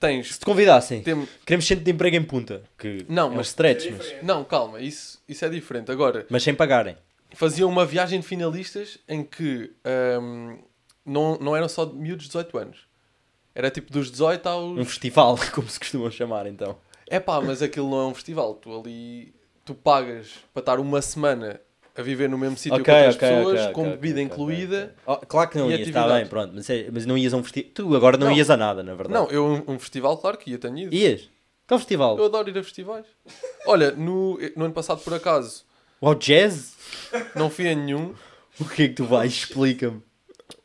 Tens. Se te convidassem. Tem... Queremos centro de emprego em punta. Que não, é mas. Stretch, é mas... Não, calma, isso, isso é diferente. Agora. Mas sem pagarem. Faziam uma viagem de finalistas em que. Um, não, não eram só de miúdos de 18 anos. Era tipo dos 18 aos. Um festival, como se costumam chamar então. É pá, mas aquilo não é um festival. Tu ali. Tu pagas para estar uma semana a viver no mesmo sítio okay, com outras okay, pessoas, okay, com bebida incluída. Oh, claro que não ias, está bem, pronto. Mas, é, mas não ias a um festival. Tu agora não, não, ias a nada, na verdade. Não, eu um, um festival, claro que ia, tenho ido. Ias? Que é um festival? Eu adoro ir a festivais. Olha, no, no ano passado, por acaso. Uau, wow, jazz? Não fui a nenhum. O que é que tu vais? Explica-me.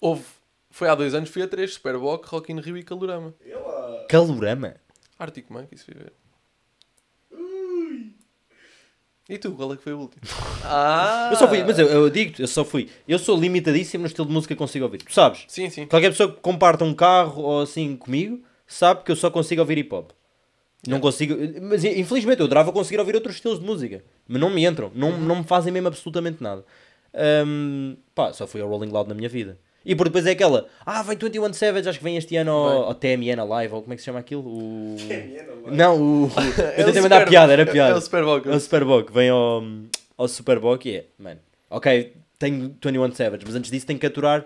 Houve, foi há dois anos, fui a três: Superbock, Rock in Rio e Calorama. Ah, Calorama? Arctic Monkeys, fui ver. E tu, qual é que foi o último? Ah! Eu só fui, mas eu, eu digo-te, eu só fui. Eu sou limitadíssimo no estilo de música que consigo ouvir. Tu sabes? Sim, sim. Qualquer pessoa que comparta um carro ou assim comigo sabe que eu só consigo ouvir hip hop. Não é. consigo. Mas infelizmente eu durava a conseguir ouvir outros estilos de música. Mas não me entram. Não, uhum. não me fazem mesmo absolutamente nada. Um, pá, só fui ao Rolling Loud na minha vida. E por depois é aquela, ah, vem 21 Savage, acho que vem este ano ao, TMN Live, ou como é que se chama aquilo? O... TMN Não, o... É eu tentei mandar piada, era piada. É o Superbock. É o Superbock, vem ao, ao Superbock e é, mano, ok, tenho 21 Savage, mas antes disso tenho que aturar,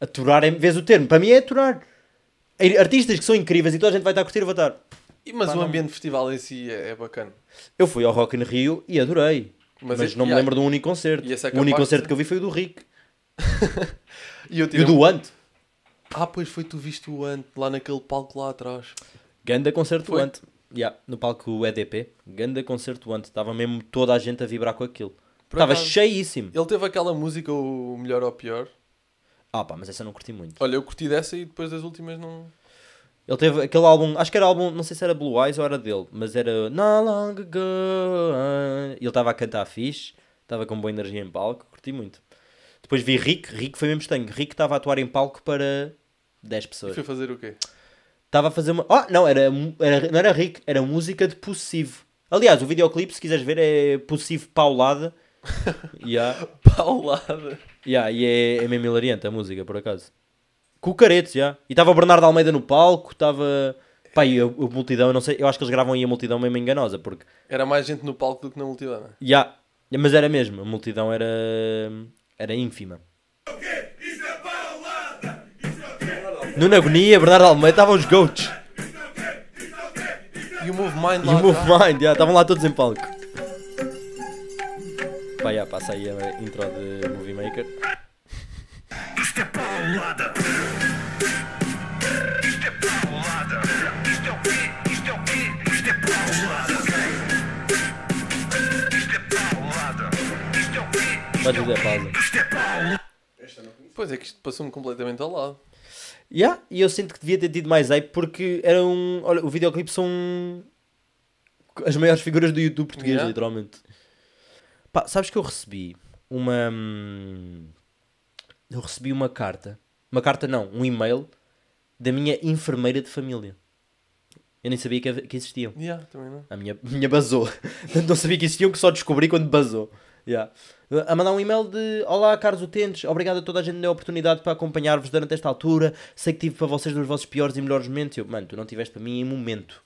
aturar é, vês o termo, para mim é aturar. Artistas que são incríveis e toda a gente vai estar a curtir, eu vou estar... E, mas Pá, o ambiente festival em si é, é bacana. Eu fui ao Rock in Rio e adorei. Mas, mas não me lembro de um único concerto. É o único concerto que eu vi foi o do Rick. E, eu tirei e um- do Ant. Ah, pois foi tu viste o Ant lá naquele palco lá atrás. Ganda concerto Foi. Ant. Yeah, no palco EDP. Ganda concerto Ant. Estava mesmo toda a gente a vibrar com aquilo. Estava cheíssimo. Ele teve aquela música, o melhor ou pior. Ah pá, mas essa eu não curti muito. Olha, eu curti dessa e depois das últimas não. Ele teve aquele álbum, acho que era álbum, não sei se era Blue Eyes ou era dele, mas era Not Long Ago. E ele estava a cantar fixe, estava com boa energia em palco, curti muito. Depois vi Rick, Rick foi mesmo estranho. Rick estava a atuar em palco para 10 pessoas. E foi fazer o quê? Estava a fazer uma. Oh, não, era, era, não era Rick, era música de possível Aliás, o videoclipe, se quiseres ver, é possível paulada. yeah. paulada. Yeah, e é, é mesmo hilariante a música, por acaso. Com o yeah. E estava Bernardo Almeida no palco, estava. Pá, e a, a, multidão, eu não sei, eu acho que eles gravam aí a multidão mesmo enganosa, porque... Era mais gente no palco do que na multidão, não é? Yeah. Mas era mesmo, a multidão era... Era ínfima. Nuno Agonia, Bernardo é Almeida, estavam os GOATs. E o Move Mind lá. E o Move Mind, estavam lá todos em palco. Pá, já, passa aí a intro de Movie Maker. Isto é paulada. Isto é paulada. Isto é o quê? Isto é o quê? Isto é paulada. Isto é paulada. Isto é o quê? Pode é dizer pausa. Pois é que isto passou-me completamente ao lado. Yeah, e eu sinto que devia ter tido mais hype porque era um. Olha, o videoclipe são as maiores figuras do YouTube português, yeah. literalmente. Pá, sabes que eu recebi uma. Hum, eu recebi uma carta. Uma carta não, um e-mail da minha enfermeira de família. Eu nem sabia que, existiam. Yeah, também não. A minha, minha basou. não sabia que existiam, que só descobri quando basou. Yeah a mandar um e-mail de Olá, caros utentes, obrigado a toda a gente da oportunidade para acompanhar-vos durante esta altura. Sei que tive para vocês nos vossos piores e melhores momentos. Eu, mano, tu não tiveste para mim em momento.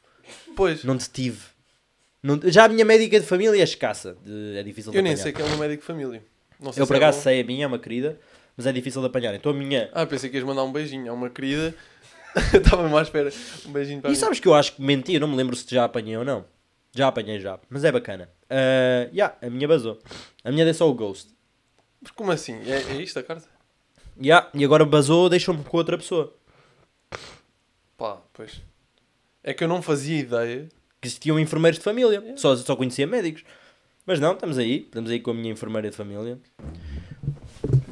Pois. Não te tive. Não... já a minha médica de família é escassa. De... é difícil de Eu apanhar. nem sei que é uma médica de família. Não sei Eu, se por é acaso, é sei, a minha é uma querida, mas é difícil de apanhar. Então a minha. Ah, pensei que ias mandar um beijinho a uma querida. Estava mais à espera. Um beijinho para E sabes que eu acho que menti. Eu não me lembro se já apanhei ou não. Já apanhei já. Mas é bacana. Uh, eh, yeah, a minha basou. A minha é só o Ghost. Mas como assim? É, é isto a carta? Yeah, e agora basou, deixou-me com outra pessoa. Pá, pois. É que eu não fazia ideia. Que existiam enfermeiros de família. Yeah. Só, só conhecia médicos. Mas não, estamos aí. Estamos aí com a minha enfermeira de família.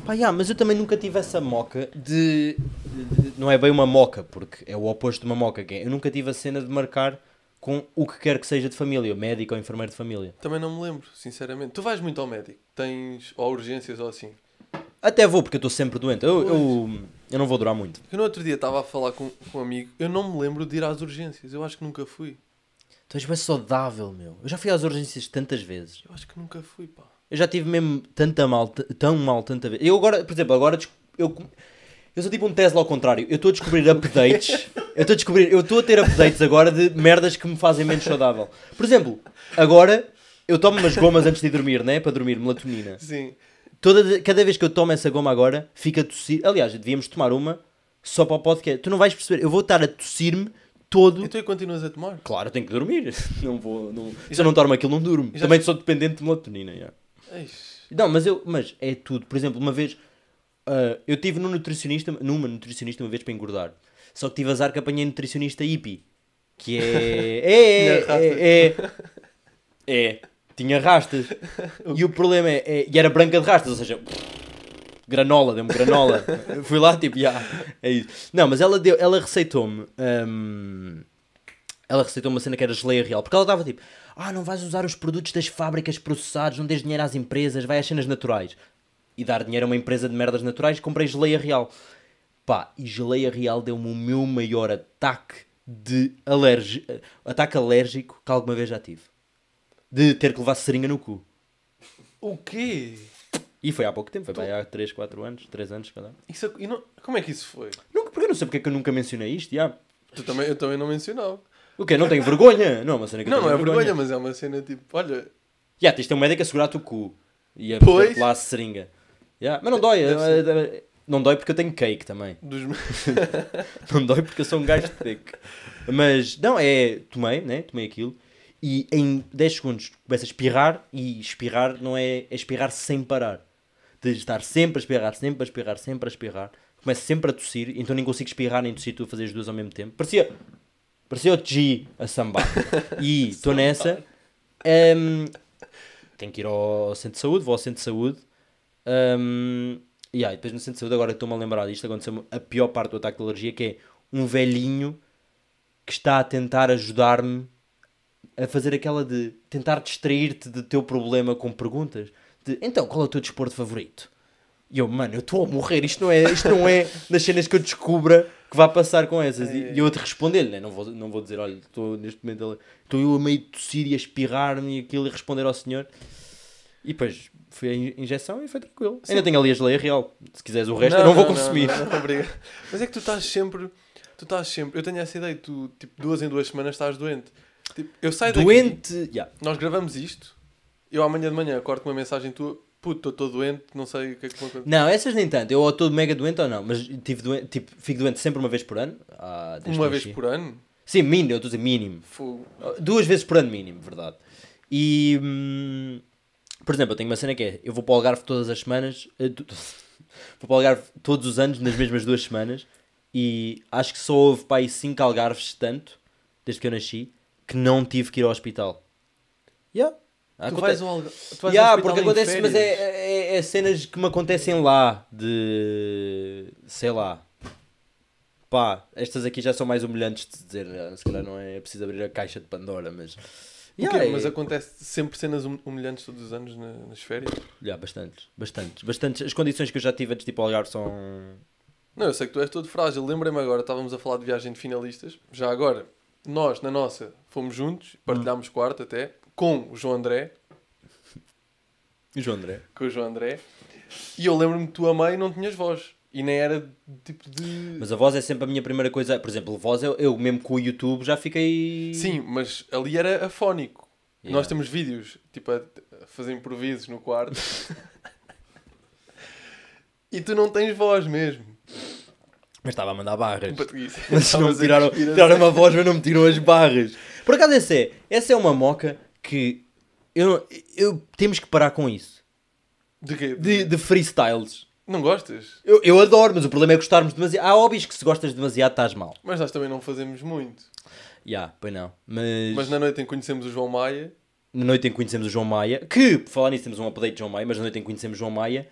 Pá, yeah, mas eu também nunca tive essa moca de, de, de, Não é bem uma moca, porque é o oposto de uma moca. Que é, eu nunca tive a cena de marcar com o que quer que seja de família, médico ou enfermeiro de família. Também não me lembro, sinceramente. Tu vais muito ao médico? Tens ou urgências ou assim? Até vou, porque eu estou sempre doente. Eu, eu, eu, não vou durar muito. Eu no outro dia estava a falar com, com um amigo, eu não me lembro de ir às urgências, eu acho que nunca fui. Tu és bem saudável, meu. Eu já fui às urgências tantas vezes. Eu acho que nunca fui, pá. Eu já tive mesmo tanta mal, tão mal, tanta vez. Eu agora, por exemplo, agora eu eu sou tipo um Tesla ao contrário. Eu estou a descobrir updates. eu estou a descobrir, eu estou a ter updates agora de merdas que me fazem menos saudável. Por exemplo, agora eu tomo umas gomas antes de dormir, né? Para dormir, melatonina. Sim. Toda, cada vez que eu tomo essa goma agora, fica a tossir. Aliás, devíamos tomar uma só para o podcast. Tu não vais perceber. Eu vou estar a tossir-me todo. Então e continuas a tomar? Claro, tenho que dormir. Não vou, não... Se eu não tomo aquilo, não durmo. Também sou dependente de melatonina. Yeah. Não, mas eu, mas é tudo. Por exemplo, uma vez Uh, eu tive num nutricionista, numa nutricionista uma vez para engordar. Só que tive azar que apanhei nutricionista hippie. Que é. é, é, é, é, é, Tinha rastas. E o problema é, é, E era branca de rastas, ou seja. Granola, deu-me granola. Fui lá, tipo, já. é isso. Não, mas ela, deu, ela receitou-me. Um, ela receitou uma cena que era geleia real, porque ela estava tipo: Ah, não vais usar os produtos das fábricas processados, não dês dinheiro às empresas, vai às cenas naturais e dar dinheiro a uma empresa de merdas naturais, comprei geleia real. Pá, e geleia real deu-me o meu maior ataque de alérgico, eh, ataque alérgico que alguma vez já tive. De ter que levar seringa no cu. O quê? E foi há pouco tempo, foi tu... bem, há 3, 4 anos, 3 anos, cada isso, é- e não, Como é que isso foi? Nunca, porque eu não sei porque é que eu nunca mencionei isto, já. Tu também, eu também não mencionava. O quê? Não tenho vergonha? Não, é uma cena que Não, não é vergonha. vergonha. mas é uma cena tipo, olha... Já, yeah, tens de ter um médico a segurar-te o cu. E a pois... lá a seringa. Yeah, mas não dói. não dói porque eu tenho cake também. Dos... não dói porque eu sou um gajo de cake. Mas, não, é. Tomei, né? Tomei aquilo. E em 10 segundos começa a espirrar. E espirrar não é, é espirrar sem parar. De estar sempre a espirrar, sempre a espirrar, sempre a espirrar. Começo sempre a tossir. Então nem consigo espirrar nem tossir. Tu a fazer as duas ao mesmo tempo. Parecia. Parecia o G a sambar. E estou nessa. Um, ehm, tenho que ir ao centro de saúde. Vou ao centro de saúde um, e depois no centro de saúde, agora estou-me a lembrar disto, aconteceu a pior parte do ataque de alergia, que é um velhinho que está a tentar ajudar-me a fazer aquela de tentar distrair-te do teu problema com perguntas. De, então, qual é o teu desporto favorito? E eu, mano, eu estou a morrer, isto não é, isto não é das cenas que eu descubra que vai passar com essas. E, e eu te responder-lhe, né? não, vou, não vou dizer, olha, estou neste momento, estou eu a meio tossir e a espirrar-me e aquilo e responder ao senhor. E depois fui a injeção e foi tranquilo. Sim. Ainda tenho ali a geleia real. Se quiseres o resto, não, eu não, não vou consumir. Não, não, Mas é que tu estás sempre. Tu estás sempre. Eu tenho essa ideia, tu, tipo, duas em duas semanas estás doente. Tipo, eu saio doente. daqui. Yeah. Nós gravamos isto. Eu amanhã de manhã corto uma mensagem tua. Puto, estou doente, não sei o que é que aconteceu Não, essas nem tanto. Eu ou estou mega doente ou não. Mas tive doente, tipo, fico doente sempre uma vez por ano. Ah, uma vez por ano? Sim, mínimo, eu estou a dizer mínimo. Fogo. Duas vezes por ano, mínimo, verdade. E. Hum, por exemplo, eu tenho uma cena que é: eu vou para o Algarve todas as semanas, eh, vou para o Algarve todos os anos, nas mesmas duas semanas, e acho que só houve para aí 5 Algarves, tanto, desde que eu nasci, que não tive que ir ao hospital. Yeah. Ah, tu vais ao, tu vais yeah, ao porque acontece, mas é, é, é, é, cenas que me acontecem lá, de. sei lá. Pá, estas aqui já são mais humilhantes de dizer, né? se calhar não é, é preciso abrir a caixa de Pandora, mas. Yeah, é... Mas acontece sempre cenas hum- humilhantes todos os anos na, nas férias? Já, yeah, bastantes, bastantes, bastantes. As condições que eu já tive antes de ir para o Algarve são... Não, eu sei que tu és todo frágil. Lembrei-me agora, estávamos a falar de viagem de finalistas. Já agora, nós, na nossa, fomos juntos, hum. partilhámos quarto até, com o João André. O João André. Com o João André. E eu lembro-me que tua mãe não tinhas voz. E nem era tipo de. Mas a voz é sempre a minha primeira coisa. Por exemplo, a voz eu, eu mesmo com o YouTube já fiquei. Sim, mas ali era afónico. Yeah. Nós temos vídeos, tipo, a fazer improvisos no quarto. e tu não tens voz mesmo. Mas estava a mandar barras. Mas não me tiraram, tiraram uma voz, mas não me tirou as barras. Por acaso, essa é, essa é uma moca que eu, eu, temos que parar com isso. De quê? De, de freestyles. Não gostas? Eu, eu adoro, mas o problema é gostarmos demasiado. Há hobbies que se gostas demasiado estás mal. Mas nós também não fazemos muito. Já, pois não. Mas... Mas na noite em que conhecemos o João Maia. Na noite em que conhecemos o João Maia, que, por falar nisso, temos um update de João Maia, mas na noite em que conhecemos o João Maia,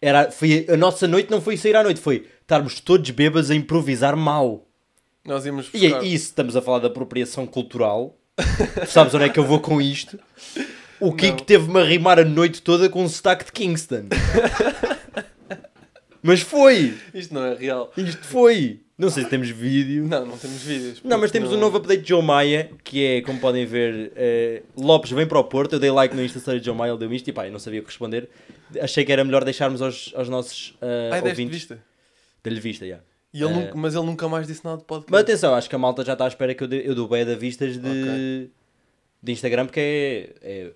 era, foi, a nossa noite não foi sair à noite, foi estarmos todos bebas a improvisar mal. Nós íamos buscar... E é isso, estamos a falar da apropriação cultural. Sabes onde é que eu vou com isto? O Kiko teve-me a rimar a noite toda com um sotaque de Kingston. Mas foi! Isto não é real. Isto foi! Não sei se temos vídeo. Não, não temos vídeos. Não, mas temos não... um novo update de Joe Maia, que é, como podem ver, eh, Lopes vem para o Porto. Eu dei like no Insta de Joe Maia, ele deu-me isto e pá, eu não sabia o que responder. Achei que era melhor deixarmos aos, aos nossos uh, eh, Ai, ah, ouvintes. vista? Dei-lhe vista, já. Yeah. Eh, uh, mas ele nunca mais disse nada de podcast. Mas atenção, acho que a malta já está à espera que eu, eu dou bem da vistas de, okay. de Instagram, porque é,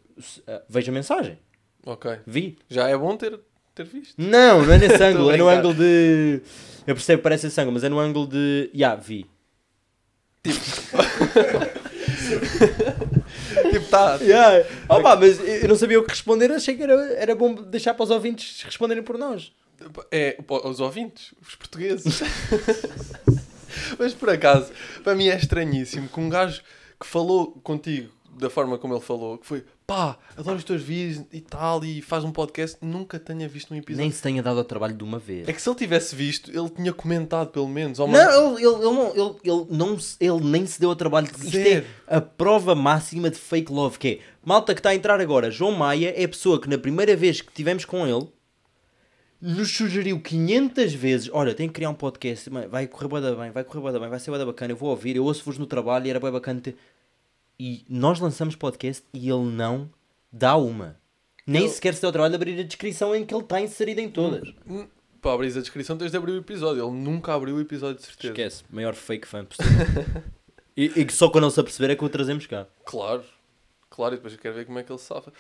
é, vejo a mensagem. Ok. Vi. Já é bom ter ter visto. Não, não é nesse ângulo. é no ângulo de. Eu percebo que parece esse ângulo, mas é no ângulo de. Ya, yeah, vi. Tipo. tipo, tá. Yeah. Oh, mas eu não sabia o que responder, achei que era, era bom deixar para os ouvintes responderem por nós. É, os ouvintes, os portugueses. mas por acaso, para mim é estranhíssimo que um gajo que falou contigo da forma como ele falou, que foi pá, adoro os teus vídeos e tal, e faz um podcast, nunca tenha visto um episódio. Nem se tenha dado ao trabalho de uma vez. É que se ele tivesse visto, ele tinha comentado pelo menos. Não, ele, ele, ele, não, ele, ele, não ele nem se deu ao trabalho de Isto é a prova máxima de fake love, que é, malta que está a entrar agora, João Maia é a pessoa que na primeira vez que tivemos com ele, nos sugeriu 500 vezes: Olha, tenho que criar um podcast, vai correr bada bem, vai correr bada bem, vai ser bada bacana. Eu vou ouvir, eu ouço-vos no trabalho e era bem bacana ter. E nós lançamos podcast e ele não dá uma. Nem ele... sequer se deu o trabalho de abrir a descrição em que ele está inserido em todas. para abrir a descrição tens de abrir o episódio. Ele nunca abriu o episódio, de certeza. Esquece. Maior fake fan possível. e, e só quando ele se aperceber é que o trazemos cá. Claro. Claro, e depois eu quero ver como é que ele safa.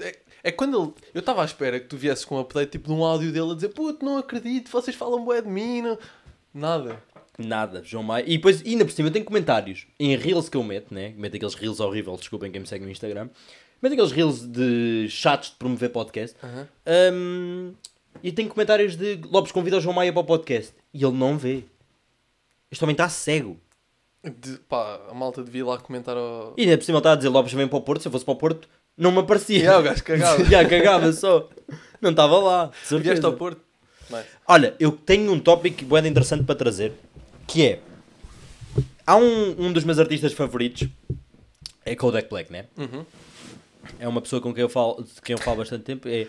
É, é quando ele. Eu estava à espera que tu viesse com um update tipo de um áudio dele a dizer: Puto, não acredito, vocês falam boé de mim. Não... Nada. Nada, João Maia. E depois, ainda por cima, tem comentários em reels que eu meto, né? Meto aqueles reels horríveis, desculpem quem me segue no Instagram. Meto aqueles reels de chatos de promover podcast. Um, e tem comentários de Lopes convida o João Maia para o podcast. E ele não vê. Este homem está cego. De, pá, a malta devia ir lá comentar ao... E ainda por cima ele está a dizer Lopes vem para o Porto, se eu fosse para o Porto, não me aparecia. já o gajo cagava. cagava só. Não estava lá. Vieste ao Porto. Olha, eu tenho um tópico bem interessante para trazer. Que é. Há um, um dos meus artistas favoritos. É Kodak Black, né? Uhum. É uma pessoa com quem eu falo, de quem eu falo bastante tempo. É,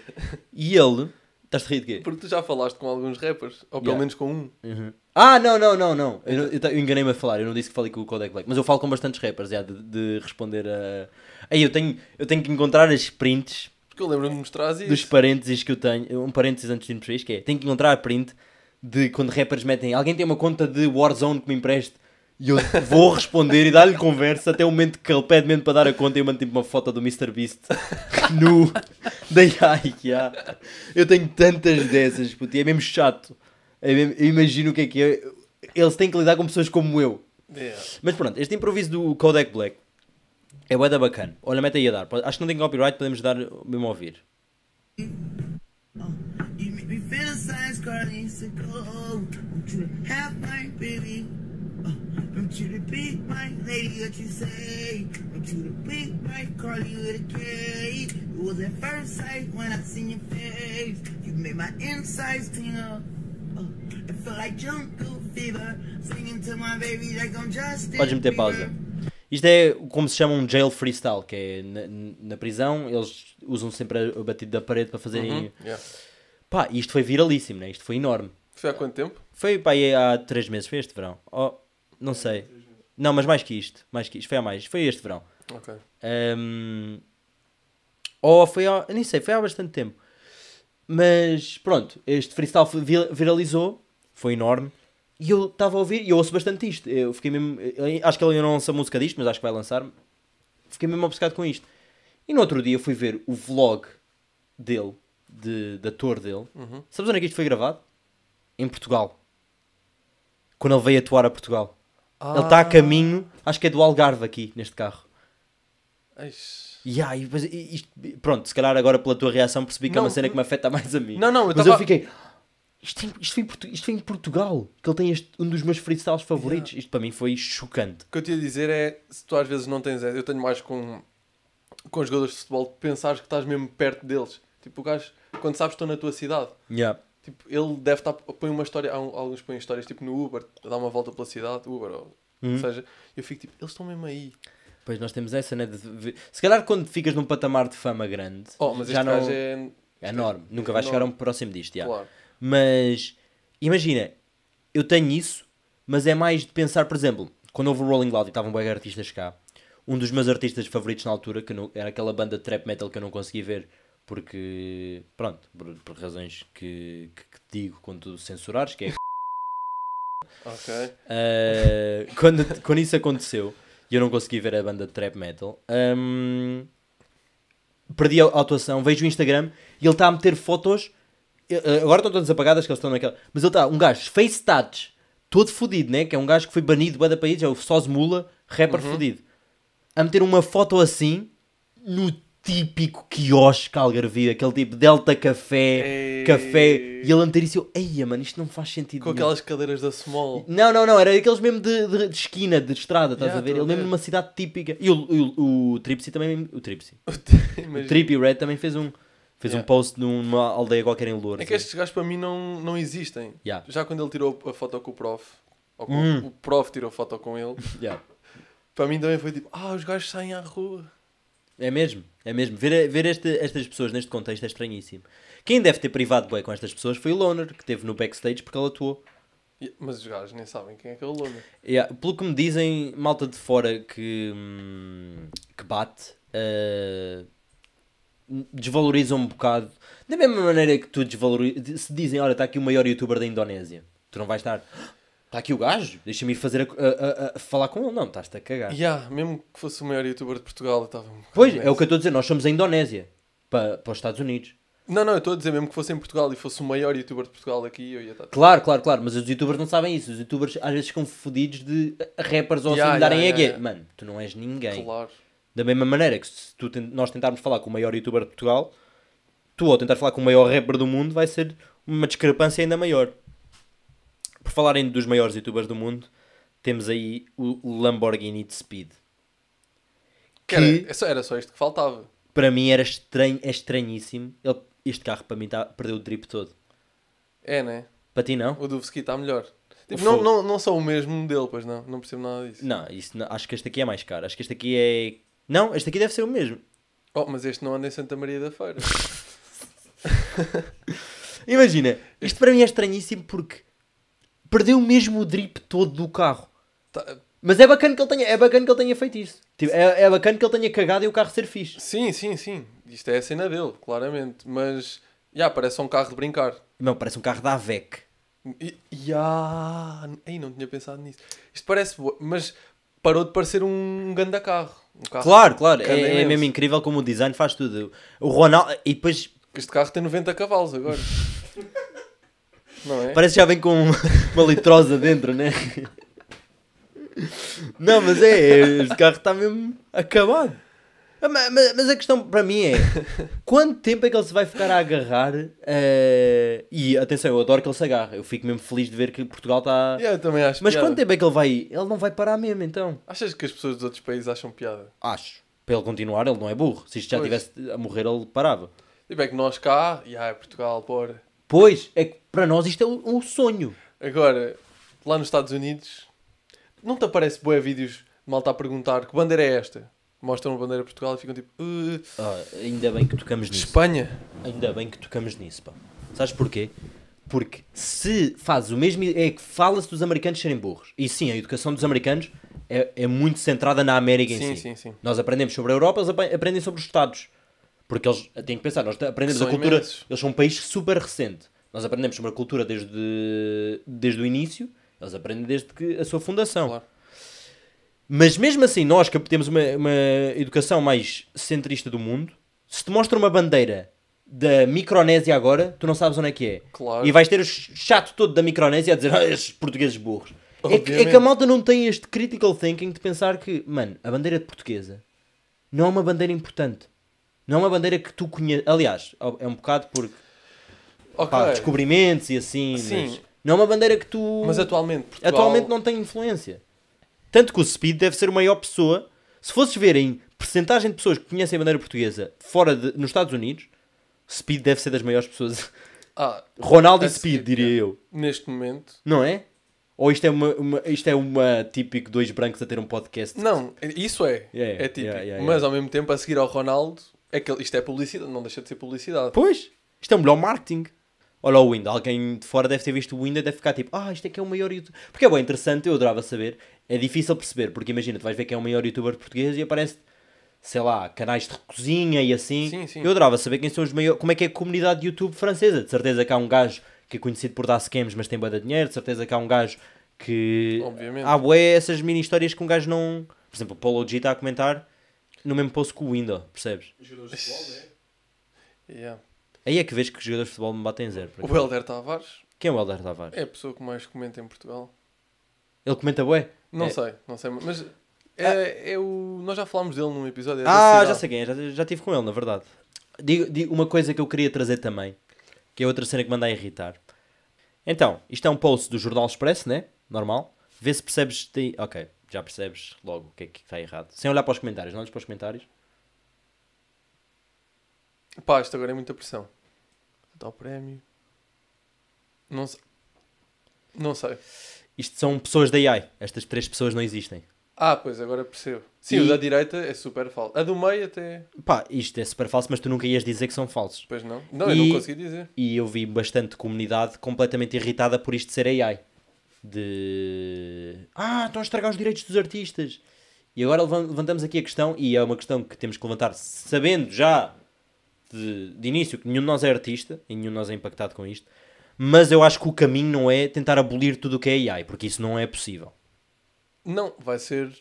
e ele. Estás-te a rir de quê? Porque tu já falaste com alguns rappers, ou pelo yeah. menos com um. Uhum. Ah, não, não, não, não. Eu, eu, eu enganei-me a falar, eu não disse que falei com o Kodak Black, mas eu falo com bastantes rappers, de, de, responder a. Aí eu tenho, eu tenho que encontrar as prints. Porque eu lembro-me de mostrar isso. Dos parênteses que eu tenho. Um parênteses antes de me para isto, que é: tenho que encontrar a print de quando rappers metem alguém tem uma conta de Warzone que me empreste e eu vou responder e dar-lhe conversa até o momento que ele pede mesmo para dar a conta e eu mando tipo uma foto do Mr. Beast nu da IKEA. Eu tenho tantas dessas, puto, e é mesmo chato. É mesmo, eu imagino o que é que é. Eles têm que lidar com pessoas como eu. Yeah. Mas pronto, este improviso do Kodak Black é bué da bacana. Olha, mete aí a dar. Acho que não tem copyright, podemos dar mesmo a ouvir. Oh. that é. assim you say. Want you to call you It was at first sight when I seen your face. You made my insides tingle. Oh, felt like jungle fever. Singing to my baby like I'm Pode meter pausa. Isto é como se chama um jail freestyle, que é na, na prisão, eles usam sempre o batido da parede para fazerem. Uhum. Yeah. Pá, isto foi viralíssimo, né? isto foi enorme. Foi há quanto tempo? Foi pá, é há 3 meses, foi este verão. Oh, não sei. Não, mas mais que isto, mais que isto, foi a mais, foi este verão. Ok. Um, ou foi há, nem sei, foi há bastante tempo. Mas pronto, este freestyle viralizou, foi enorme. E eu estava a ouvir, e eu ouço bastante isto. Eu fiquei mesmo. Acho que ele ainda não lança música disto, mas acho que vai lançar. Fiquei mesmo obcecado com isto. E no outro dia fui ver o vlog dele, de, da tour dele. Uhum. Sabes onde é que isto foi gravado? Em Portugal. Quando ele veio atuar a Portugal. Tá ah. Ele está a caminho, acho que é do Algarve aqui, neste carro. Eish. Yeah, e, e, e, pronto, se calhar agora pela tua reação percebi que não, é uma cena que me afeta mais a mim. Não, não, eu Mas tava... eu fiquei. Isto, isto, foi isto, foi em Portugal, que ele tem este, um dos meus freestyles favoritos. Yeah. Isto para mim foi chocante. O que eu te ia dizer é: se tu às vezes não tens. Eu tenho mais com, com jogadores de futebol, pensares que estás mesmo perto deles. Tipo, o gajo, quando sabes, que estão na tua cidade. Yeah. Tipo, ele deve estar. Põe uma história. Alguns põem histórias tipo no Uber, dá uma volta pela cidade, Uber, ou, uhum. ou seja, eu fico tipo, eles estão mesmo aí. Pois nós temos essa, né? De... Se calhar quando ficas num patamar de fama grande, oh, mas já não. É... é enorme, é nunca vais chegar a um próximo disto, já. Claro. Mas imagina, eu tenho isso, mas é mais de pensar, por exemplo, quando houve o Rolling Loud e estavam bem artistas cá, um dos meus artistas favoritos na altura, que não, era aquela banda de trap metal que eu não conseguia ver, porque, pronto, por, por razões que, que, que, digo quando censurares, que é. ok. Uh, quando, quando isso aconteceu e eu não consegui ver a banda de trap metal, um, ehm, perdi a, a atuação. Vejo o Instagram e ele está a meter fotos. Eh, eh, agora estão todas apagadas, que eles estão naquela. Mas ele está, um gajo face touch, todo fodido, né? Que é um gajo que foi banido do da país, é o Sós Mula, rapper uhum. fodido. A meter uma foto assim no típico quiosque algarvio, aquele tipo Delta Café, Ei. café, e ele anterior disse, eia mano, isto não faz sentido Com nenhum. aquelas cadeiras da Small. Não, não, não, era aqueles mesmo de, de, de esquina, de estrada, estás Yeah, a ver? Ele mesmo numa cidade típica. E o, o, o Tripsy também, o Tripsy, o Imagina. Trippy Red também fez um, fez um post numa aldeia qualquer em Lourdes. É que né? estes gajos para mim não, não existem. Yeah. Já quando ele tirou a foto com o prof, ou com Hum. o prof tirou a foto com ele, Yeah. para mim também foi tipo, ah, os gajos saem à rua. É mesmo, é mesmo. Ver, ver esta, estas pessoas neste contexto é estranhíssimo. Quem deve ter privado bem com estas pessoas foi o Loner, que teve no backstage porque ele atuou. mas os gajos nem sabem quem é que é o Loner. Yeah, pelo que me dizem, malta de fora que, hum, que bate, uh, desvaloriza um bocado. Da mesma maneira que tu desvalorizas. Se dizem, olha, está aqui o maior youtuber da Indonésia. Tu não vais estar. Está aqui o gajo, deixa-me ir fazer a, a, a, falar com ele. Não, estás-te a cagar. Yeah, mesmo que fosse o maior youtuber de Portugal, estava um Pois, é o que eu estou a dizer, nós somos a Indonésia para, para os Estados Unidos. Não, não, eu estou a dizer mesmo que fosse em Portugal e fosse o maior youtuber de Portugal aqui, eu ia estar. Claro, claro, claro, mas os youtubers não sabem isso. Os youtubers às vezes ficam fodidos de rappers ou yeah, assim darem yeah, yeah, Mano, tu não és ninguém. Claro. Da mesma maneira que se tu, nós tentarmos falar com o maior youtuber de Portugal, tu ao tentar falar com o maior rapper do mundo vai ser uma discrepância ainda maior falarem dos maiores youtubers do mundo, temos aí o Lamborghini de Speed. Que era, era só isto que faltava. Para mim era estranho, é estranhíssimo. Ele, este carro para mim tá, perdeu o drip todo. É, né? Para ti não? O Duvski está melhor. Tipo, não, não, não sou o mesmo modelo, pois não. Não percebo nada disso. Não, isso não, acho que este aqui é mais caro. Acho que este aqui é. Não, este aqui deve ser o mesmo. Oh, mas este não anda em Santa Maria da Feira. Imagina, isto para mim é estranhíssimo porque perdeu mesmo o drip todo do carro. Tá. Mas é bacana que ele tenha, é bacana que ele tenha feito isso. Tipo, é, é bacana que ele tenha cagado e o carro ser fixe. Sim, sim, sim. Isto é a cena dele, claramente. Mas, já, yeah, parece um carro de brincar. Não, parece um carro da AVEC. E, yeah. Ei, não tinha pensado nisso. Isto parece boa, mas parou de parecer um ganda carro. Um carro claro, claro. É, é, mesmo incrível como o design faz tudo. O Ronaldo... E depois... Este carro tem 90 cavalos agora. Não é? Parece que já vem com uma, litrosa dentro, né? Não, mas é, é este carro está mesmo acabado. Ah, mas, mas, a questão para mim é quanto tempo é que ele se vai ficar a agarrar? Uh, e atenção, eu adoro que ele se agarre. Eu fico mesmo feliz de ver que Portugal está. Yeah, eu também acho. Mas piada. quanto tempo é que ele vai? Ele não vai parar mesmo então. Achas que as pessoas dos outros países acham piada? Acho. Para ele continuar, ele não é burro. Se isto já estivesse a morrer, ele parava. Tipo, é que nós cá, e yeah, é Portugal, bora. Pois, é que para nós isto é um sonho. Agora, lá nos Estados Unidos, não te aparece boé vídeos de malta a perguntar que bandeira é esta? Mostram a bandeira de Portugal e ficam tipo. Uh... Oh, ainda bem que tocamos nisso. Espanha? Ainda bem que tocamos nisso, pá. Sabes porquê? Porque se faz o mesmo. É que fala-se dos americanos serem burros. E sim, a educação dos americanos é, é muito centrada na América sim, em si. Sim, sim. Nós aprendemos sobre a Europa, eles aprendem sobre os Estados. Porque eles eh, têm que pensar, nós aprendemos a cultura. Imensos. Eles são um país super recente. Nós aprendemos sobre a cultura desde, desde o início, eles aprendem desde que a sua fundação. Claro. Mas mesmo assim, nós que temos uma, uma educação mais centrista do mundo, se te mostra uma bandeira da Micronésia agora, tu não sabes onde é que é. Claro. E vais ter o chato todo da Micronésia a dizer, ah, estes portugueses burros. É que, é que, a malta não tem este critical thinking de pensar que, mano, a bandeira portuguesa não é uma bandeira importante. Não é uma bandeira que tu conheces. Aliás, é um bocado porque okay. pá, descobrimentos e assim. Sim. não é uma bandeira que tu. Mas atualmente, Portugal... Atualmente não tem influência. Tanto que o Speed deve ser o maior pessoa. Se fosses ver em percentagem de pessoas que conhecem a bandeira portuguesa fora de, nos Estados Unidos, Speed deve ser das maiores pessoas. Ah, Ronaldo e Speed, diria é. eu. Neste momento. Não é? Ou isto é uma, uma, isto é uma típico dois brancos a ter um podcast? Não, isso é. Yeah, é, é típico. Yeah, yeah, Mas ao mesmo tempo, a seguir ao Ronaldo, é que isto é publicidade, não deixa de ser publicidade. Pois, isto é o melhor marketing. Olha o Windows, alguém de fora deve ter visto o e deve ficar tipo, ah, isto é que é o maior youtuber. Porque é bem interessante, eu adorava saber. É difícil perceber, porque imagina, tu vais ver que é o maior youtuber português e aparece, sei lá, canais de cozinha e assim. Sim, sim. Eu adorava saber quem são os maiores, como é que é a comunidade de YouTube francesa. De certeza que há um gajo que é conhecido por dar scams, mas tem boa de dinheiro. De certeza que há um gajo que. Obviamente. Há ah, essas mini histórias que um gajo não. Por exemplo, o Paulo G está a comentar no mesmo posto que o Windows, percebes? Os jogadores de futebol, é? Yeah. Aí é que vês que os jogadores de futebol me batem zero. O Helder Tavares. Quem é o Helder Tavares? É a pessoa que mais comenta em Portugal. Ele comenta bué? Não é. sei, não sei, mas ah. é, é o... nós já falámos dele num episódio. É ah, já sei quem é, já, já tive com ele, na verdade. Digo, digo, uma coisa que eu queria trazer também, que é outra cena que me anda a irritar. Então, isto é um post do Jornal Expresso, né? Normal. Vê se percebes. Ok já percebes logo o que é que está errado. Sem olhar para os comentários, não olhas para os comentários. Pá, isto agora é muita pressão. Dá o prémio. Não sei. Não sei. Isto são pessoas da AI. Estas três pessoas não existem. Ah, pois, agora percebo. Sim, e... o da direita é super falso. A do meio até. Pá, isto é super falso, mas tu nunca ias dizer que são falsos. Pois não. Não, e... eu não consegui dizer. E eu vi bastante comunidade completamente irritada por isto ser AI de ah, estão a estragar os direitos dos artistas. E agora levantamos aqui a questão, e é uma questão que temos que levantar sabendo já de, de início que nenhum de nós é artista e nenhum de nós é impactado com isto, mas eu acho que o caminho não é tentar abolir tudo o que é AI, porque isso não é possível. Não, vai ser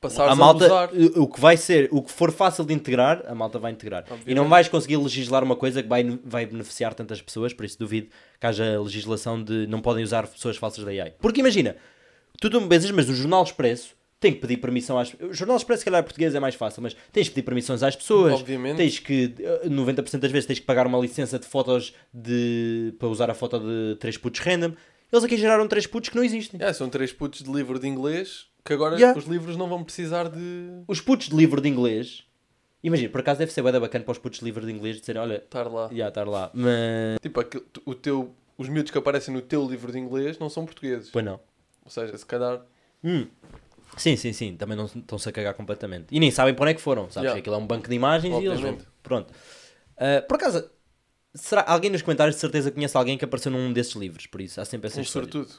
passar a malta, a eh, o que vai ser, o que for fácil de integrar, a malta vai integrar. Obviamente. E não vais conseguir legislar uma coisa que vai, vai beneficiar tantas pessoas, por isso duvido que haja legislação de não podem usar pessoas falsas da AI. Porque imagina, tu não mas o Jornal Expresso tem que pedir permissão às O Jornal Expresso, se calhar, português é mais fácil, mas tens que pedir permissões às pessoas. Obviamente. Tens que, 90% eh, das vezes, tens que pagar uma licença de fotos de... para usar a foto de três putos random. Eles aqui geraram três putos que não existem. É, são três putos de livro de inglês que agora yeah. os livros não vão precisar de. Os putos de livro de inglês. Imagina, por acaso deve ser bem bacana para os putos de livro de inglês dizer olha. Estar lá. Yeah, estar lá. Mas. Tipo, o teu, os miúdos que aparecem no teu livro de inglês não são portugueses. Pois não. Ou seja, se calhar. Hum. Sim, sim, sim. Também não estão-se a cagar completamente. E nem sabem para onde é que foram, sabes? Yeah. Aquilo é um banco de imagens Obviamente. e eles Pronto. Uh, por acaso, será alguém nos comentários de certeza conhece alguém que apareceu num desses livros? Por isso, há sempre essa um história. sortudo.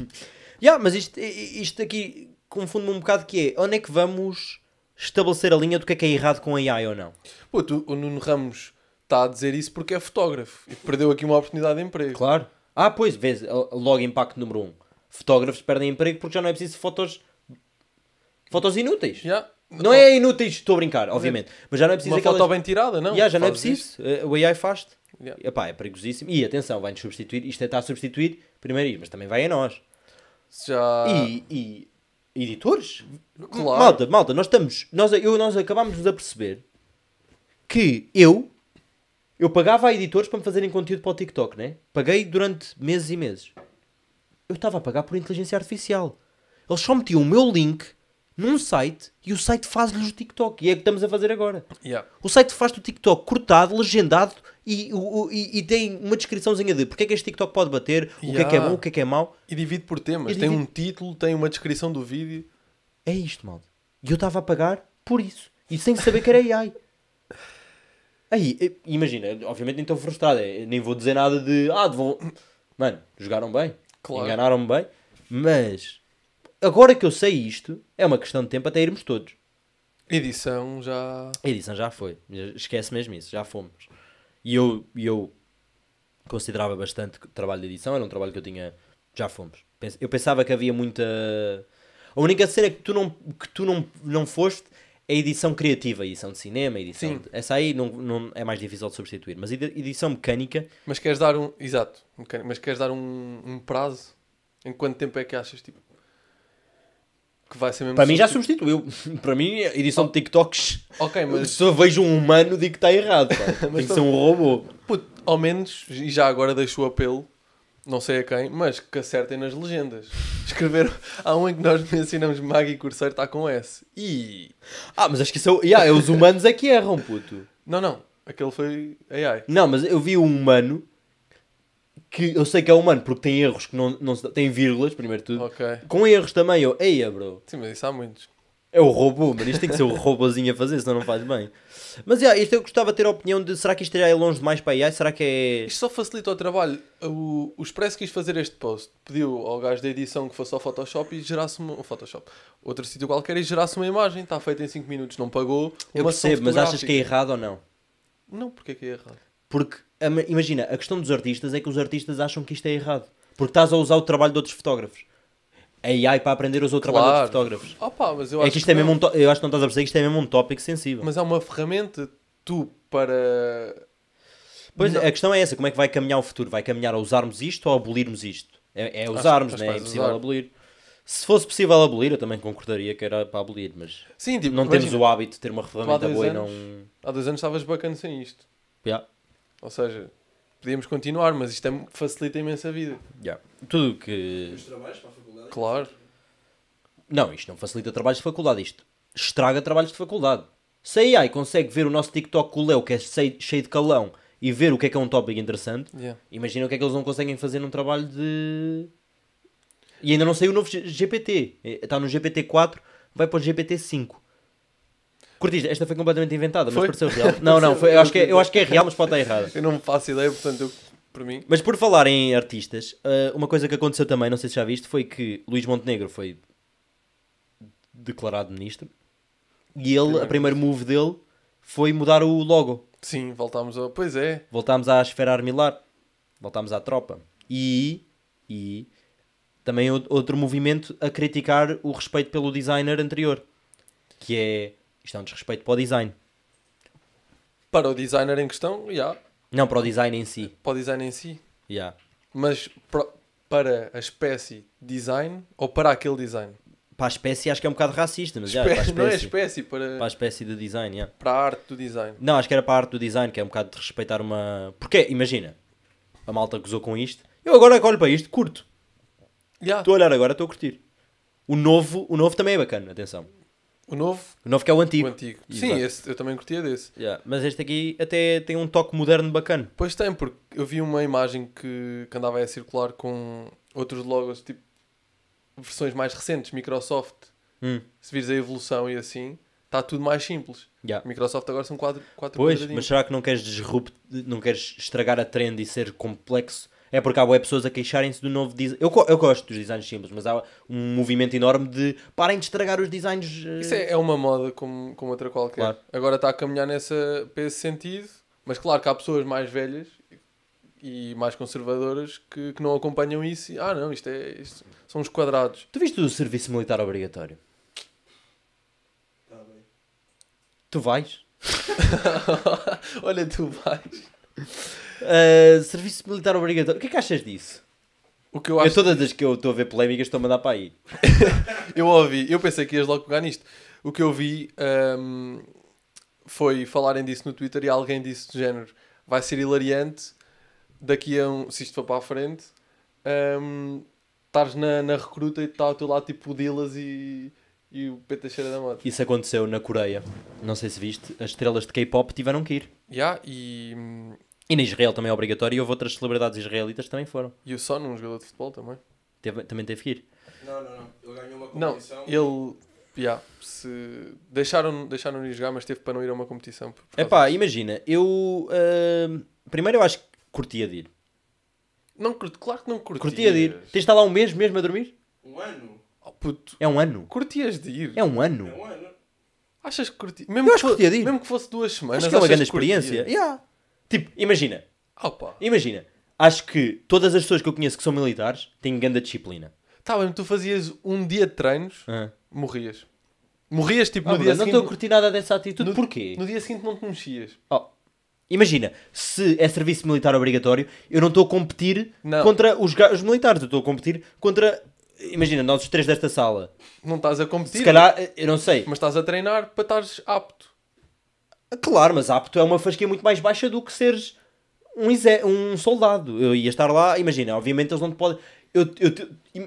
yeah, mas isto, isto aqui confundo-me um bocado que é onde é que vamos estabelecer a linha do que é que é errado com a AI ou não. Pô, tu, o Nuno Ramos está a dizer isso porque é fotógrafo e perdeu aqui uma oportunidade de emprego. Claro. Ah, pois, vês, logo impacto número um. Fotógrafos perdem emprego porque já não é preciso fotos fotos inúteis. Yeah. Não é inúteis, estou a brincar, é. obviamente. Mas já não é preciso Uma aquelas... foto bem tirada, não? Yeah, já não é preciso. Isso. Eh, o AI faz-te. Yeah. Epá, é perigosíssimo. E atenção, vai-nos substituir. Isto é, está a substituir, primeiro, mas também vai a nós. Já... E, e editores. Claro. Malta, malta, nós estamos. Nós, eu, nós acabámos de perceber que eu. Eu pagava a editores para me fazerem conteúdo para o TikTok, né? Paguei durante meses e meses. Eu estava a pagar por inteligência artificial. Eles só metiam o meu link num site e o site faz-lhes o TikTok. E é o que estamos a fazer agora. Yeah. O site faz-te o TikTok cortado, legendado, e, o, o, e, e, tem uma descriçãozinha de porque é que este TikTok pode bater, yeah. o que é que é bom, o que é que é mau. E divide por temas. tem um título, tem uma descrição do vídeo. É isto, malta. E eu estava a pagar por isso. E sem saber que era AI. Aí, imagina, obviamente nem estou frustrado, é, nem vou dizer nada de ah, vou... mano, jogaram bem, claro. enganaram-me bem, mas agora que eu sei isto, é uma questão de tempo até irmos todos. Edição já. Edição já foi, esquece mesmo isso, já fomos. E eu, e eu considerava bastante trabalho de edição, era um trabalho que eu tinha. Já fomos. Eu pensava que havia muita. A única cena que tu não, que tu não, não foste é edição criativa, edição de cinema, edição. Sim. De... Essa aí não, não é mais difícil de substituir, mas edição mecânica. Mas queres dar um. Exato, mas queres dar um, um prazo? Em quanto tempo é que achas? Tipo, que vai ser mesmo. Para mim já substituiu. Para mim, edição de oh. TikToks. Ok, mas. Se eu vejo um humano, digo que está errado. Pá. Tem que ser um robô. Puto, ao menos, e já agora deixo o apelo, não sei a quem, mas que acertem nas legendas. Escreveram. Há um em que nós mencionamos Maggie Curseiro, está com S. E. Ah, mas acho que são. É yeah, é os humanos é que erram, puto. Não, não. Aquele foi AI. Não, mas eu vi um humano que eu sei que é humano porque tem erros que não, não se, tem vírgulas, primeiro de tudo. Okay. Com erros também, eu, eia, bro. Sim, mas isso há muitos. É o robô, mas isto tem que ser o robôzinho a fazer, senão não faz bem. Mas yeah, isto eu gostava de ter a opinião de será que isto já é longe demais para AI? Será que é. Isto só facilita o trabalho. O, o Expresso quis fazer este post, pediu ao gajo da edição que fosse ao Photoshop e gerasse uma. Um Photoshop. Outro sítio qualquer e gerasse uma imagem, está feita em 5 minutos, não pagou. Eu percebo, mas achas que é errado ou não? Não, porque é que é errado? Porque imagina, a questão dos artistas é que os artistas acham que isto é errado. Porque estás a usar o trabalho de outros fotógrafos. A AI para aprender a usar o trabalho claro. de outros fotógrafos. Opa, mas eu é que isto é que é mesmo um Eu acho que não estás a perceber que isto é mesmo um tópico sensível. Mas é uma ferramenta tu para. Pois não. a questão é essa: como é que vai caminhar o futuro? Vai caminhar a usarmos isto ou a abolirmos isto? É, é usarmos, não né? é impossível usar. abolir. Se fosse possível abolir, eu também concordaria que era para abolir, mas Sim, tipo, não imagina, temos o hábito de ter uma ferramenta boa anos, e não. Há dois anos estavas bacana sem isto. Yeah. Ou seja, podíamos continuar, mas isto é, facilita imenso a vida. Yeah. Tudo que. Os trabalhos para a faculdade? Claro. Não, isto não facilita trabalhos de faculdade, isto estraga trabalhos de faculdade. Se a AI consegue ver o nosso TikTok com o Leo, que é cheio de calão, e ver o que é que é um tópico interessante, yeah. imagina o que é que eles não conseguem fazer num trabalho de. E ainda não saiu o novo GPT. Está eh, no GPT-4, vai para o GPT-5. Curtiste, esta foi completamente inventada, mas foi? pareceu real. Não, não, foi, eu, acho que é, eu acho que é real, mas pode estar errada. Eu não me faço ideia, portanto, por mim. Mas por falar em artistas, eh, uma coisa que aconteceu também, não sei se já viste, foi que Luís Montenegro foi declarado ministro e ele, a primeira move dele foi mudar o logo. Sim, voltámos ao. Pois é. Voltámos à esfera armilar. Voltámos à tropa. E. E. Também outro movimento a criticar o respeito pelo designer anterior. Que é isto é um desrespeito para o design. Para o designer em questão, já. Yeah. Não, para o design em si. Para o design em si. Já. Yeah. Mas para, para a espécie design ou para aquele design? Para a espécie acho que é um bocado racista, mas Espé... já, para a espécie. Não é espécie, para... para a espécie de design, yeah. Para a arte do design. Não, acho que era para a arte do design, que é um bocado de respeitar uma... Porque, imagina, a malta gozou com isto. Eu agora olho para isto, curto. Estou yeah. a olhar agora, estou a curtir. O novo, o novo também é bacana, atenção. O novo? O novo que é o antigo. O antigo. Sim, esse, eu também curtia desse. Yeah, mas este aqui até tem um toque moderno bacana. Pois tem, porque eu vi uma imagem que, que andava a circular com outros logos, tipo versões mais recentes, Microsoft. Hum. Se vires a evolução e assim, está tudo mais simples. Yeah. Microsoft agora são quatro, quatro Pois, mas será que não queres, disrupt, não queres estragar a trend e ser complexo é porque há web pessoas a queixarem-se do novo design. Eu, eu gosto dos designs simples, mas há um movimento enorme de parem de estragar os designs. Eh, isso é, é, uma moda como, como outra qualquer. Claro. Agora está a caminhar nessa, para esse sentido, mas claro que há pessoas mais velhas e mais conservadoras que, que não acompanham isso e, ah não, isto, é, isto são os quadrados. Tu viste o serviço militar obrigatório? Tá bem. Tu vais? Olha, tu vais. Uh, serviço militar obrigatório. O que é que achas disso? O que eu acho. Eu, todas as que eu estou a ver polémicas estou a mandar para aí. eu ouvi, eu pensei que ias logo pegar nisto. O que eu vi um, ehm, foi falarem disso no Twitter e alguém disse do género: vai ser hilariante daqui a um. se isto for para a frente, um, ehm, estás na, na recruta e está ao teu lado tipo o Dilas e, e o Peta Cheira da Moto. Isso aconteceu na Coreia. Não sei se viste, as estrelas de K-pop tiveram que ir. Já, yeah, e hum, e na Israel também é obrigatório e houve outras celebridades israelitas que também foram. E o Son, um jogador de futebol também. Teve, também teve que ir. Não, não, não. Ele ganhou uma competição. Não, ele. Yeah, se... deixaram deixaram ir jogar, mas teve para não ir a uma competição. É pá, imagina, eu. Uh, primeiro eu acho que curtia de ir. Não curto, claro que não curtia. Curtia de ir. Tens de estar lá um mês mesmo a dormir? Um ano? Oh, puto. É um ano. Curtias de ir. É um ano. É um ano. Achas que curti? Mesmo eu acho que curtia de ir. Mesmo que fosse duas semanas. Acho que é uma grande experiência. Yeah. Tipo, imagina. Opa. Imagina. Acho que todas as pessoas que eu conheço que são militares têm grande disciplina. Tá, tu fazias um dia de treinos, morrias. Morrias tipo Ah, no dia não seguinte. estou a curtir nada dessa atitude. no, Porquê? No dia seguinte não te mexias. Oh, Imagina, se é serviço militar obrigatório, eu não estou a competir Não. contra os, os militares, eu estou a competir contra. Imagina, nós os três desta sala. Não estás a competir, Se calhar, eh, eu não sei. mas estás a treinar para estares apto. Claro, mas apto é uma fasquia muito mais baixa do que seres um, um soldado. Eu ia estar lá, imagina, obviamente eles não te podem. Eu, eu,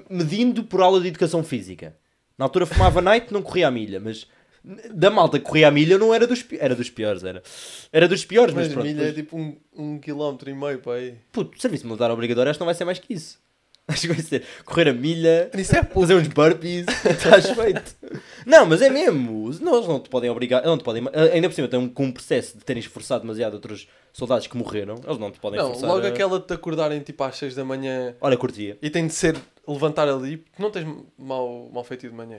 medindo por aula de educação física. Na altura fumava night, não corria a milha, mas da malta que corria a milha não era dos, era dos piores, era. Era dos piores, mas, mas pronto. milha depois... é tipo um, um quilómetro e meio para aí. Puto, serviço militar obrigatório, acho que não vai ser mais que isso. Acho que vai ser correr a milha, Isso é fazer uns burpees, estás feito. Não, mas é mesmo. eles não te podem obrigar. Não te podem, ainda por cima, tem um, com o processo de terem esforçado demasiado outros soldados que morreram. Eles não te podem não, forçar. Logo a... aquela de te acordarem tipo às 6 da manhã. Olha, curtia. E tem de ser levantar ali. Não tens mal, mal feito de manhã.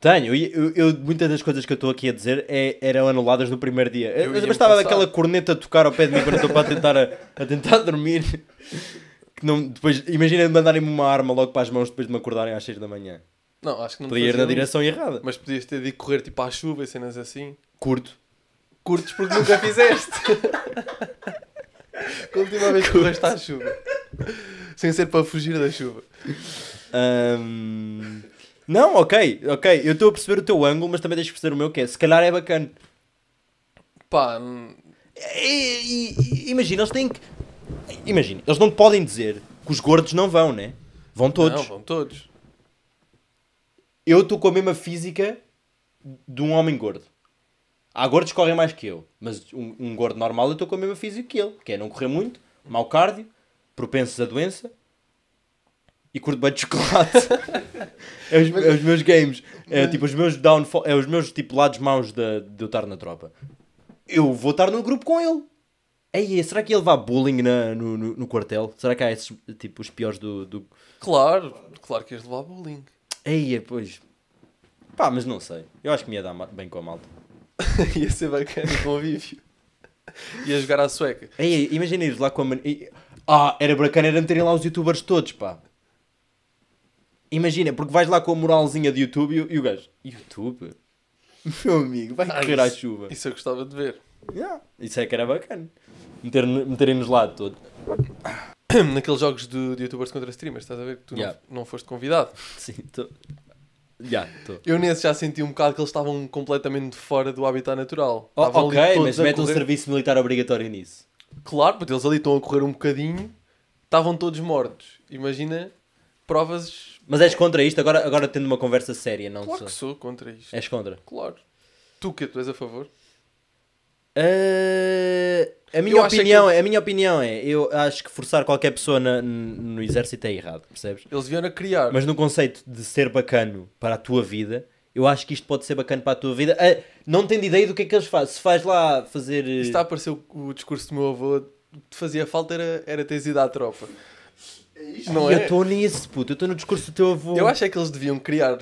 Tenho, eu, eu, muitas das coisas que eu estou aqui a dizer é, eram anuladas no primeiro dia. Eu mas estava aquela corneta a tocar ao pé de mim quando estou para tentar, a, a tentar dormir. que não, depois, imagina mandarem-me uma arma logo para as mãos depois de me acordarem às 6 da manhã. Não, acho que não Podia ir na direção isso. errada. Mas podias ter de correr tipo à chuva e cenas assim. Curto. Curtes porque nunca fizeste. Continuamente a que correste à chuva? Sem ser para fugir da chuva. Um... Não, ok, ok. Eu estou a perceber o teu ângulo, mas também tens de perceber o meu que é. Se calhar é bacana. Pá. e, e, imagina, eles têm que. Imagina, eles não podem dizer que os gordos não vão, né? Vão todos. Não, vão todos. Eu estou com a mesma física de um homem gordo. Há gordos que correm mais que eu, mas um, um gordo normal eu estou com a mesma física que ele, que é não correr muito, mau cardio, propensos à doença e curto bem de chocolate. é, os, é, os, meus games, é tipo os meus downfall, é os meus tipo lados maus de, de eu estar na tropa. Eu vou estar no grupo com ele. Ei, é será que ia levar bullying na, no, no, no, quartel? Será que há esses, tipo, os piores do, do... Claro, claro que ias levar bullying. Ei, é, pois. Pá, mas não sei. Eu acho que me ia dar bem com a malta. ia ser bacana o convívio. ia jogar à sueca. Ei, imagina ires lá com a... Man... Ah, era bacana era meterem lá os youtubers todos, pá. Imagina, porque vais lá com a moralzinha de YouTube e, e o gajo... YouTube? Meu amigo, vai ah, correr isso, à chuva. Isso eu gostava de ver. Yeah, isso é que era bacana meter-nos lá todo. Naqueles jogos de, de, youtubers contra streamers, estás a ver que tu yeah. não, não foste convidado. Sim, estou. Yeah, eu nesse já senti um bocado que eles estavam completamente fora do habitat natural. Oh, ok, mas mete correr... um serviço militar obrigatório nisso. Claro, porque eles ali estão a correr um bocadinho, estavam todos mortos. Imagina provas. Mas és contra isto? Agora, agora tendo uma conversa séria, não Claro sou. que sou contra isto. És contra? Claro. Tu que tu és a favor? Uh, a, minha eu opinião, que... É, a minha opinião é: eu acho que forçar qualquer pessoa na, no exército é errado, percebes? Eles vieram a criar. Mas no conceito de ser bacano para a tua vida, eu acho que isto pode ser bacana para a tua vida. Ah, não tendo ideia do que é que eles fazem. Se faz lá fazer. Isto está a aparecer o, o discurso do meu avô: te fazia falta era, era teres ido à tropa. É isto não é? Eu estou nisso, puto. Eu estou no discurso do teu avô. Eu acho é que eles deviam criar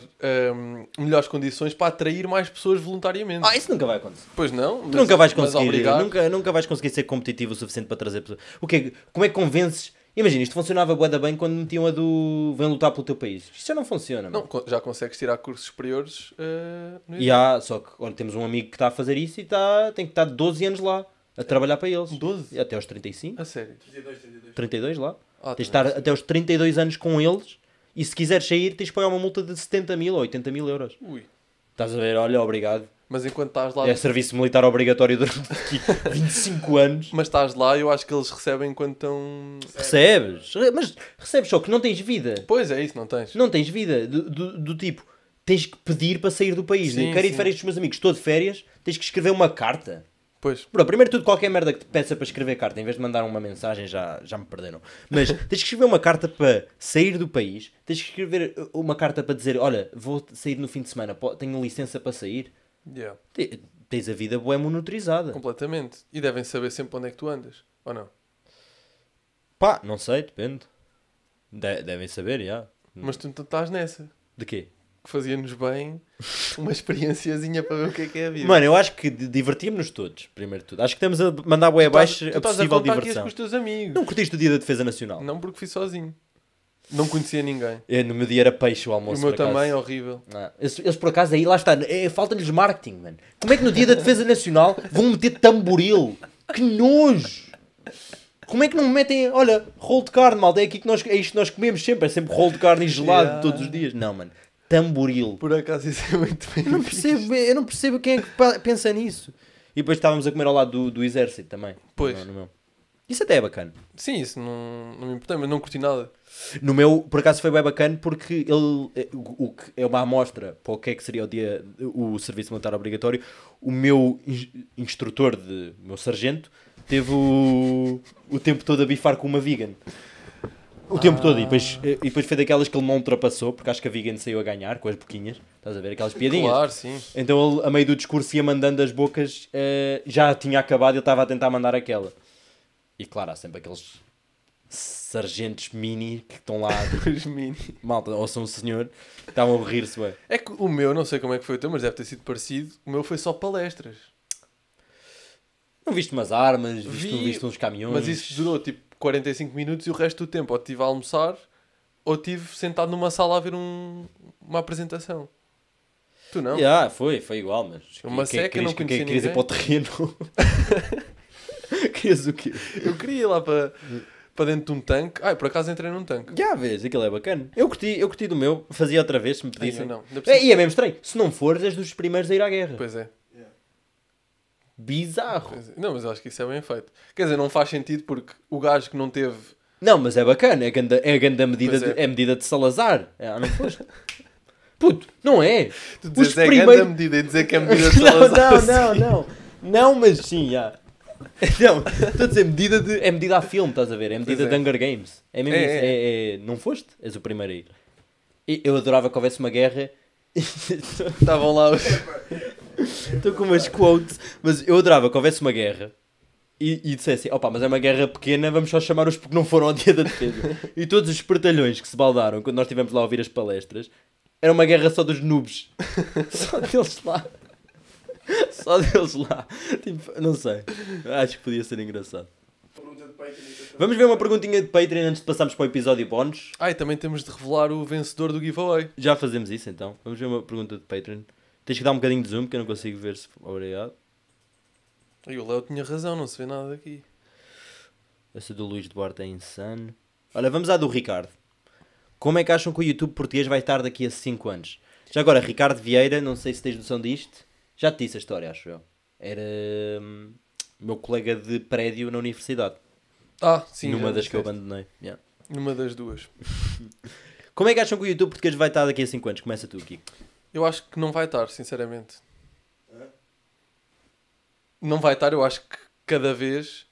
hum, melhores condições para atrair mais pessoas voluntariamente. Ah, isso nunca vai acontecer. Pois não? mas, nunca vais conseguir. Nunca, nunca vais conseguir ser competitivo o suficiente para trazer pessoas. O quê? Como é que convences... Imagina, isto funcionava bué bem quando metiam a do vem lutar pelo teu país. Isto já não funciona. Não, mano. já consegues tirar cursos superiores. Uh, e há, só que olha, temos um amigo que está a fazer isso e tá, tem que estar 12 anos lá a trabalhar para eles. 12? Até aos 35. A sério? 32, 32. 32 lá. Tens de estar é até os 32 anos com eles e se quiseres sair, tens de pagar uma multa de 70 mil ou 80 mil euros. Ui. Estás a ver? Olha, obrigado. Mas enquanto estás lá. É serviço militar obrigatório durante 25 anos. Mas estás lá, eu acho que eles recebem enquanto estão. Recebes, mas recebes só que não tens vida. Pois é, isso, não tens. Não tens vida. Do, do, do tipo, tens que pedir para sair do país. Sim, Quero ir férias dos meus amigos, estou de férias, tens que escrever uma carta. Pois. Bro, primeiro tudo, qualquer merda que te peça para escrever carta, em vez de mandar uma mensagem, já, já me perderam. Mas tens que escrever uma carta para sair do país, tens que escrever uma carta para dizer: Olha, vou sair no fim de semana, tenho licença para sair. Yeah. tens a vida boa monitorizada. Completamente. E devem saber sempre onde é que tu andas, ou não? Pá, não sei, depende. De devem saber, já. Yeah. Mas tu não estás nessa. De quê? que fazia-nos bem uma experiênciazinha para ver o que é que é a vida. Mano, eu acho que divertíamos nos todos, primeiro de tudo. Acho que estamos a mandar boia tá- abaixo a possível a diversão. com os teus amigos. Não curtiste o dia da defesa nacional? Não, porque fui sozinho. Não conhecia ninguém. É, no meu dia era peixe o almoço. O meu também horrível. Ah, eles, eles, por acaso aí lá está. É, Falta-lhes marketing, mano. Como é que no dia da defesa nacional vão meter tamboril? Que nojo! Como é que não metem, olha, rolo de carne, malta, é aqui que nós, é isto que nós comemos sempre, é sempre rolo de carne e gelado yeah. todos os dias. Não, mano, Tamboril. Por acaso isso é muito bem. Eu não percebo, eu não percebo quem é que pensa nisso. E depois estávamos a comer ao lado do, do exército também. Pois. No, no meu. Isso até é bacana. Sim, isso não, não me importa, mas não curti nada. No meu, por acaso foi bem bacana porque ele eh, o, o é uma amostra para o que é que seria o dia o serviço militar obrigatório. O meu instrutor de meu sargento teve o, o tempo todo a bifar com uma vegan o tempo todo. E ah. depois, e depois foi daquelas que ele não ultrapassou, porque acho que a Vigan saiu a ganhar com as boquinhas. Estás a ver? Aquelas piadinhas. Claro, sim. Então ele, a meio do discurso, ia mandando as bocas, uh, já tinha acabado e ele estava a tentar mandar aquela. E claro, há sempre aqueles sargentos mini que estão lá. Os mini. Malta, são o senhor, estavam a rir-se ué. É que o meu, não sei como é que foi o teu, mas deve ter sido parecido. O meu foi só palestras. Não viste umas armas, viste, Vi, viste uns caminhões. Mas isso durou tipo 45 minutos e o resto do tempo ou estive a almoçar ou estive sentado numa sala a ver um, uma apresentação. Tu não? Yeah, foi, foi igual, mas. Uma que, seca, que, não conhecia Querias ir para o terreno? querias o quê? Eu queria ir lá para, para dentro de um tanque. Ai, por acaso entrei num tanque. Já vês, aquilo é bacana. Eu curti, eu curti do meu, fazia outra vez se me pedissem. Ai, não, não. É, e é mesmo estranho, se não fores, és dos primeiros a ir à guerra. Pois é bizarro. É. Não, mas acho que isso é bem feito. Quer dizer, não faz sentido porque o gajo que não teve. Não, mas é bacana, é a grande, é a grande medida, é. de, é medida de Salazar. É, ah, não foste. Puto, não é? Tu dizes é primeiros- grande medida e dizer que é medida de não, Salazar. não, não, não. Não, mas sim, já. Não, estou a dizer, medida de, é medida a filme, estás a ver? É medida Pois de é. Hunger Games. É mesmo É, isso. é. É, é- não foste? És o primeiro a ir. E eu adorava que houvesse uma guerra Estavam lá os. Estou com umas quotes. Mas eu adorava que houvesse uma guerra e, e dissessem: assim, opa, mas é uma guerra pequena, vamos só chamar os porque não foram ao dia da defesa. e todos os espertalhões que se baldaram quando nós estivemos lá a ouvir as palestras era uma guerra só dos noobs. só deles lá. Só deles lá. Tipo, não sei. Acho que podia ser engraçado. Vamos ver uma perguntinha de Patreon antes de passarmos para o episódio bónus. Ah, e também temos de revelar o vencedor do giveaway. Já fazemos isso então. Vamos ver uma pergunta de Patreon. Tens que dar um bocadinho de zoom que eu não consigo ver se. Obrigado. E o Léo tinha razão, não se vê nada aqui. Essa do Luís Duarte é insano. Olha, vamos à do Ricardo. Como é que acham que o YouTube português vai estar daqui a 5 anos? Já agora, Ricardo Vieira, não sei se tens noção disto. Já te disse a história, acho eu. Era hum, meu colega de prédio na universidade. Ah, sim. Numa é, das que eu abandonei. Yeah. Numa das duas. Como é que acham que o YouTube português vai estar daqui a 5 anos? Começa tu, aqui. Eu acho que não vai estar, sinceramente. Não vai estar, eu acho que cada vez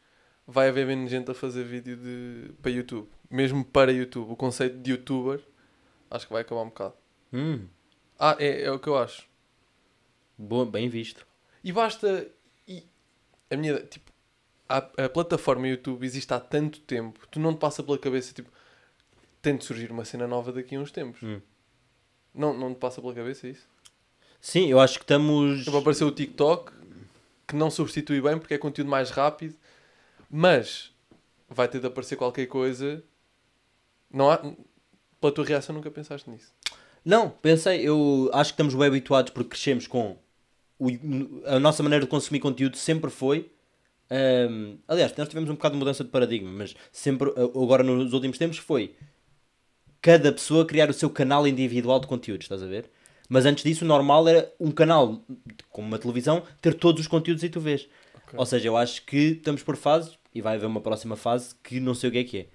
vai haver menos gente a fazer vídeo de... para YouTube. Mesmo para YouTube. O conceito de youtuber acho que vai acabar um bocado. Hum. Ah, é, é o que eu acho. Boa, bem visto. E basta. E a minha. Tipo, a, a plataforma YouTube existe há tanto tempo, tu não te passa pela cabeça, tipo, tem de surgir uma cena nova daqui a uns tempos. Hum. Não, não te passa pela cabeça isso? Sim, eu acho que estamos. vai tipo, aparecer o TikTok, que não substitui bem porque é conteúdo mais rápido, mas vai ter de aparecer qualquer coisa. Não há... Pela tua reação, nunca pensaste nisso? Não, pensei. Eu acho que estamos bem habituados porque crescemos com. O... A nossa maneira de consumir conteúdo sempre foi um, aliás, nós tivemos um bocado de mudança de paradigma, mas sempre, ah, agora nos últimos tempos, foi cada pessoa criar o seu canal individual de conteúdos, estás a ver? Mas antes disso, o normal era um canal, como uma televisão, ter todos os conteúdos e tu vês. Okay. Ou seja, eu acho que estamos por fases e vai haver uma próxima fase que não sei o que é que é.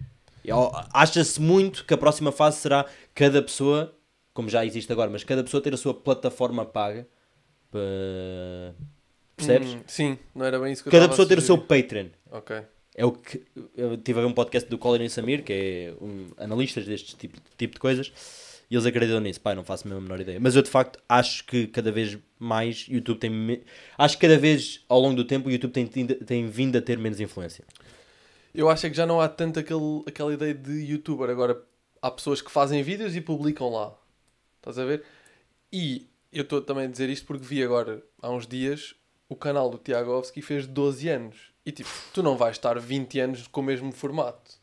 Acha-se muito que a próxima fase será cada pessoa, como já existe agora, mas cada pessoa ter a sua plataforma paga para Percebes? Hum, sim, não era bem isso que Cada eu pessoa ter o seu Patreon. Ok. É o que. Eu tive a ver um podcast do Colin e Samir, que é um, analistas deste tipo, tipo de coisas, e eles acreditam nisso. Pai, não faço a menor ideia. Mas eu de facto acho que cada vez mais YouTube tem. Me... Acho que cada vez ao longo do tempo o YouTube tem, tem vindo a ter menos influência. Eu acho é que já não há tanto aquele, aquela ideia de youtuber. Agora há pessoas que fazem vídeos e publicam lá. Estás a ver? E eu estou também a dizer isto porque vi agora há uns dias o canal do Tiagovski fez 12 anos. E tipo, tu não vais estar 20 anos com o mesmo formato.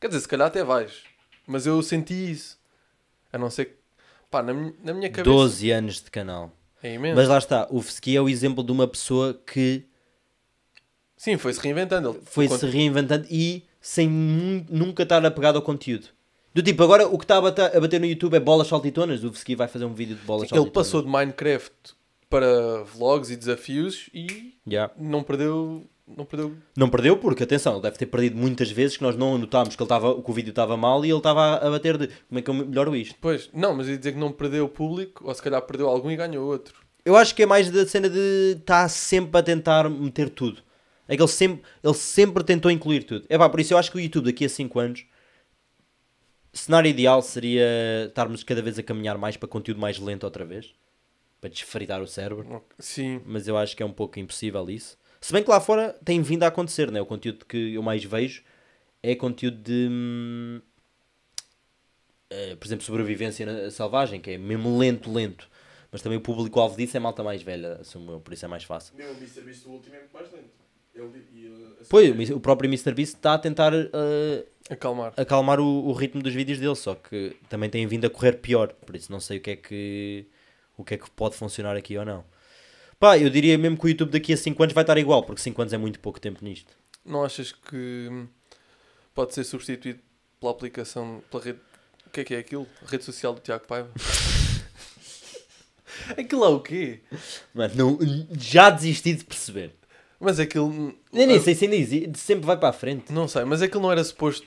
Quer dizer, se calhar até vais. Mas eu senti isso. A não ser que. Pá, na, na minha cabeça. 12 anos de canal. É imenso. Mas lá está, o Fski é o exemplo de uma pessoa que. Sim, foi-se reinventando. Foi-se reinventando e sem nunca estar apegado ao conteúdo. Do tipo, agora o que está a bater, no YouTube é bolas saltitonas. O Fski vai fazer um vídeo de bolas saltitonas. Ele passou de Minecraft para vlogs e desafios e yeah. não perdeu não perdeu. Não perdeu porque, atenção, ele deve ter perdido muitas vezes que nós não anotámos que, ele que o vídeo estava mal e ele estava a bater de como é que eu melhoro isto. Pois, não, mas ia dizer que não perdeu o público ou se calhar perdeu algum e ganhou outro. Eu acho que é mais da cena de estar tá sempre a tentar meter tudo. É que ele sempre, ele sempre tentou incluir tudo. É pá, por isso eu acho que o YouTube daqui a 5 anos, cenário ideal seria estarmos cada vez a caminhar mais para conteúdo mais lento outra vez para desfritar o cérebro. Sim. Mas eu acho que é um pouco impossível isso. Se bem que lá fora tem vindo a acontecer, né? O conteúdo que eu mais vejo é conteúdo de. Hum, eh, por exemplo, sobrevivência selvagem, que é mesmo lento, lento. Mas também o público-alvo disso é malta mais velha, assumo por isso é mais fácil. Meu, o MrBeast, o último é muito mais lento. Ele, ele, eh, pois, o próprio MrBeast está a tentar uh, acalmar, acalmar o, o ritmo dos vídeos dele, só que também tem vindo a correr pior, por isso não sei o que é que o que é que pode funcionar aqui ou não. Pá, eu diria mesmo que o YouTube daqui a 5 anos vai estar igual, porque 5 anos é muito pouco tempo nisto. Não achas que pode ser substituído pela aplicação, pela rede. O que é que é aquilo? A rede social do Tiago Paiva? aquilo é o quê? Mano, não, já desisti de perceber. Mas aquilo. Eu nem sei se ainda existe, sempre vai para a frente. Não sei, mas aquilo não era suposto.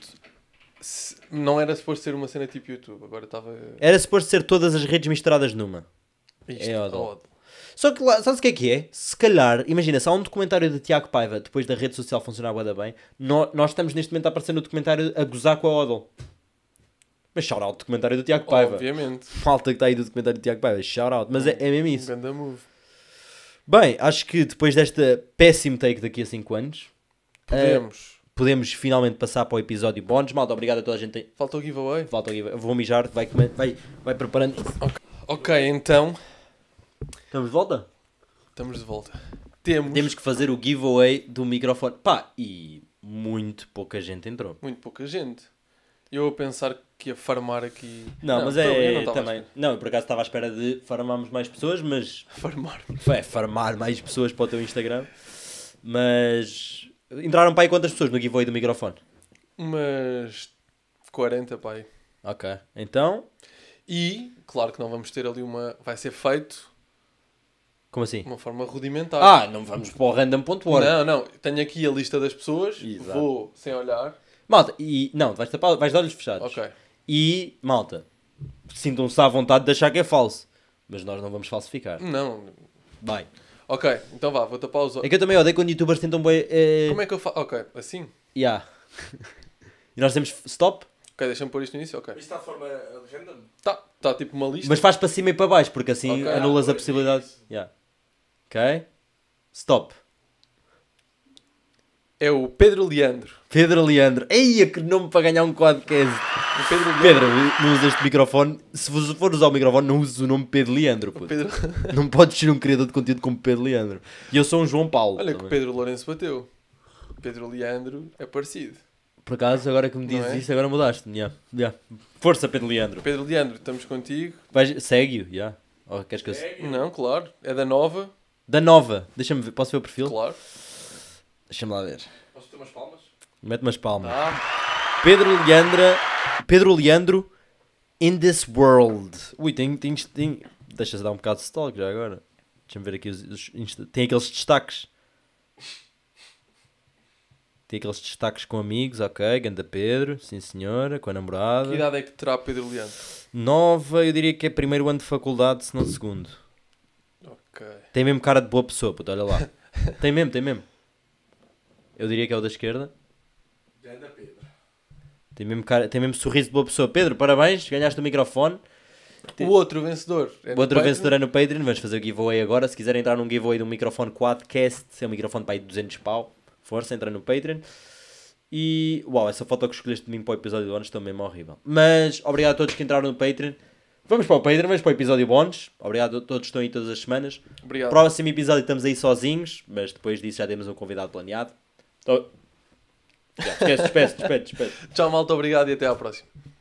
Não era suposto ser uma cena tipo YouTube, agora estava. Era suposto ser todas as redes misturadas numa. Isto é Odol. Odol. Só que lá, sabes o que é que é? Se calhar, imagina, se há um documentário de Tiago Paiva, depois da rede social funcionar bué bem, nós, nós estamos neste momento a aparecer no documentário a gozar com a Odol. Mas shout out documentário do Tiago Paiva. Obviamente. Falta que está aí do documentário do Tiago Paiva, shout out. Mas é, é mesmo isso. Um move. Bem, acho que depois desta péssimo take daqui a 5 anos, podemos. Uh, podemos finalmente passar para o episódio bónus. Malta, obrigado a toda a gente. Falta o giveaway. Falta o giveaway. Vou mijar, vai, vai, vai preparando. Okay. ok, então. Estamos de volta? Estamos de volta. Temos. Temos que fazer o giveaway do microfone. Pá, e muito pouca gente entrou. Muito pouca gente. Eu a pensar que ia farmar aqui. Não, mas é. Não também. Não, eu por acaso estava à espera de farmarmos mais pessoas, mas. Farmar. É, farmar mais pessoas para o teu Instagram. Mas. Entraram para aí quantas pessoas no giveaway do microfone? Umas 40, pai. Ok. Então. E, claro que não vamos ter ali uma. Vai ser feito como assim? De uma forma rudimentar. Ah, não vamos para o random.org. Não, não. Tenho aqui a lista das pessoas. Exato. Vou sem olhar. Malta, e. Não, vais, tapar, vais de olhos fechados. Ok. E, malta, sintam-se à vontade de achar que é falso. Mas nós não vamos falsificar. Não. Bem. Ok, então vá, vou tapar os olhos. É que eu também odeio quando youtubers tentam bem. Eh... Como é que eu faço? Ok, assim? Ya. e nós temos stop? Ok, deixa-me pôr isto no início, ok. Isto está de forma random? Tá, está tipo uma lista. Mas faz para cima e para baixo, porque assim okay. Ah, anulas ah, a possibilidade. Ya. yeah. Ok? Stop. É o Pedro Leandro. Pedro Leandro. Eia, é que nome para ganhar um podcast. É o Pedro, Leandro. Pedro, não uses este microfone. Se for usar o microfone, não uses o nome Pedro Leandro. Pedro... Não podes ser um criador de conteúdo como Pedro Leandro. E eu sou um João Paulo. Olha também. que o Pedro Lourenço bateu. Pedro Leandro é parecido. Por acaso, agora que me dizes é? isso, agora mudaste. Yeah. Yeah. Força, Pedro Leandro. Pedro Leandro, estamos contigo. Segue-o, já. Yeah. Oh, queres que eu... Não, claro. É da nova. Da nova. Deixa-me ver. Posso ver o perfil? Claro. Deixa-me lá ver. Posso ter umas palmas? Mete umas palmas. Ah. Pedro Leandra. Pedro Leandro. In this world. Ui, tem. tem, tem... Deixa-se dar um bocado de stalk já agora. Deixa-me ver aqui os, os insta... Tem aqueles destaques. Tem aqueles destaques com amigos, ok. Ganda Pedro, sim senhora, com a namorada. Que idade é que terá Pedro Leandro? Nova, eu diria que é primeiro ano de faculdade, se não segundo. Okay. Tem mesmo cara de boa pessoa, puto, olha lá. tem mesmo, tem mesmo. Eu diria que é o da esquerda. Ganda Pedro. Tem mesmo, cara, tem mesmo sorriso de boa pessoa. Pedro, parabéns, ganhaste o microfone. O outro vencedor. É o outro vencedor é no Patreon. Vamos fazer o giveaway agora. Se quiser entrar num giveaway de um microfone quadcast, é um microfone para aí 200 pau. Força, entra no Patreon. E uau, essa foto que escolheste de mim para o episódio do ano está mesmo horrível. Mas obrigado a todos que entraram no Patreon. Vamos para o Pedro, vamos para o episódio bónus. Obrigado a todos que estão aí todas as semanas. Obrigado. Próximo episódio estamos aí sozinhos, mas depois disso já temos um convidado planeado. Então... Já, esquece, despeço, despeço, despeço. Tchau, malta. Obrigado e até à próxima.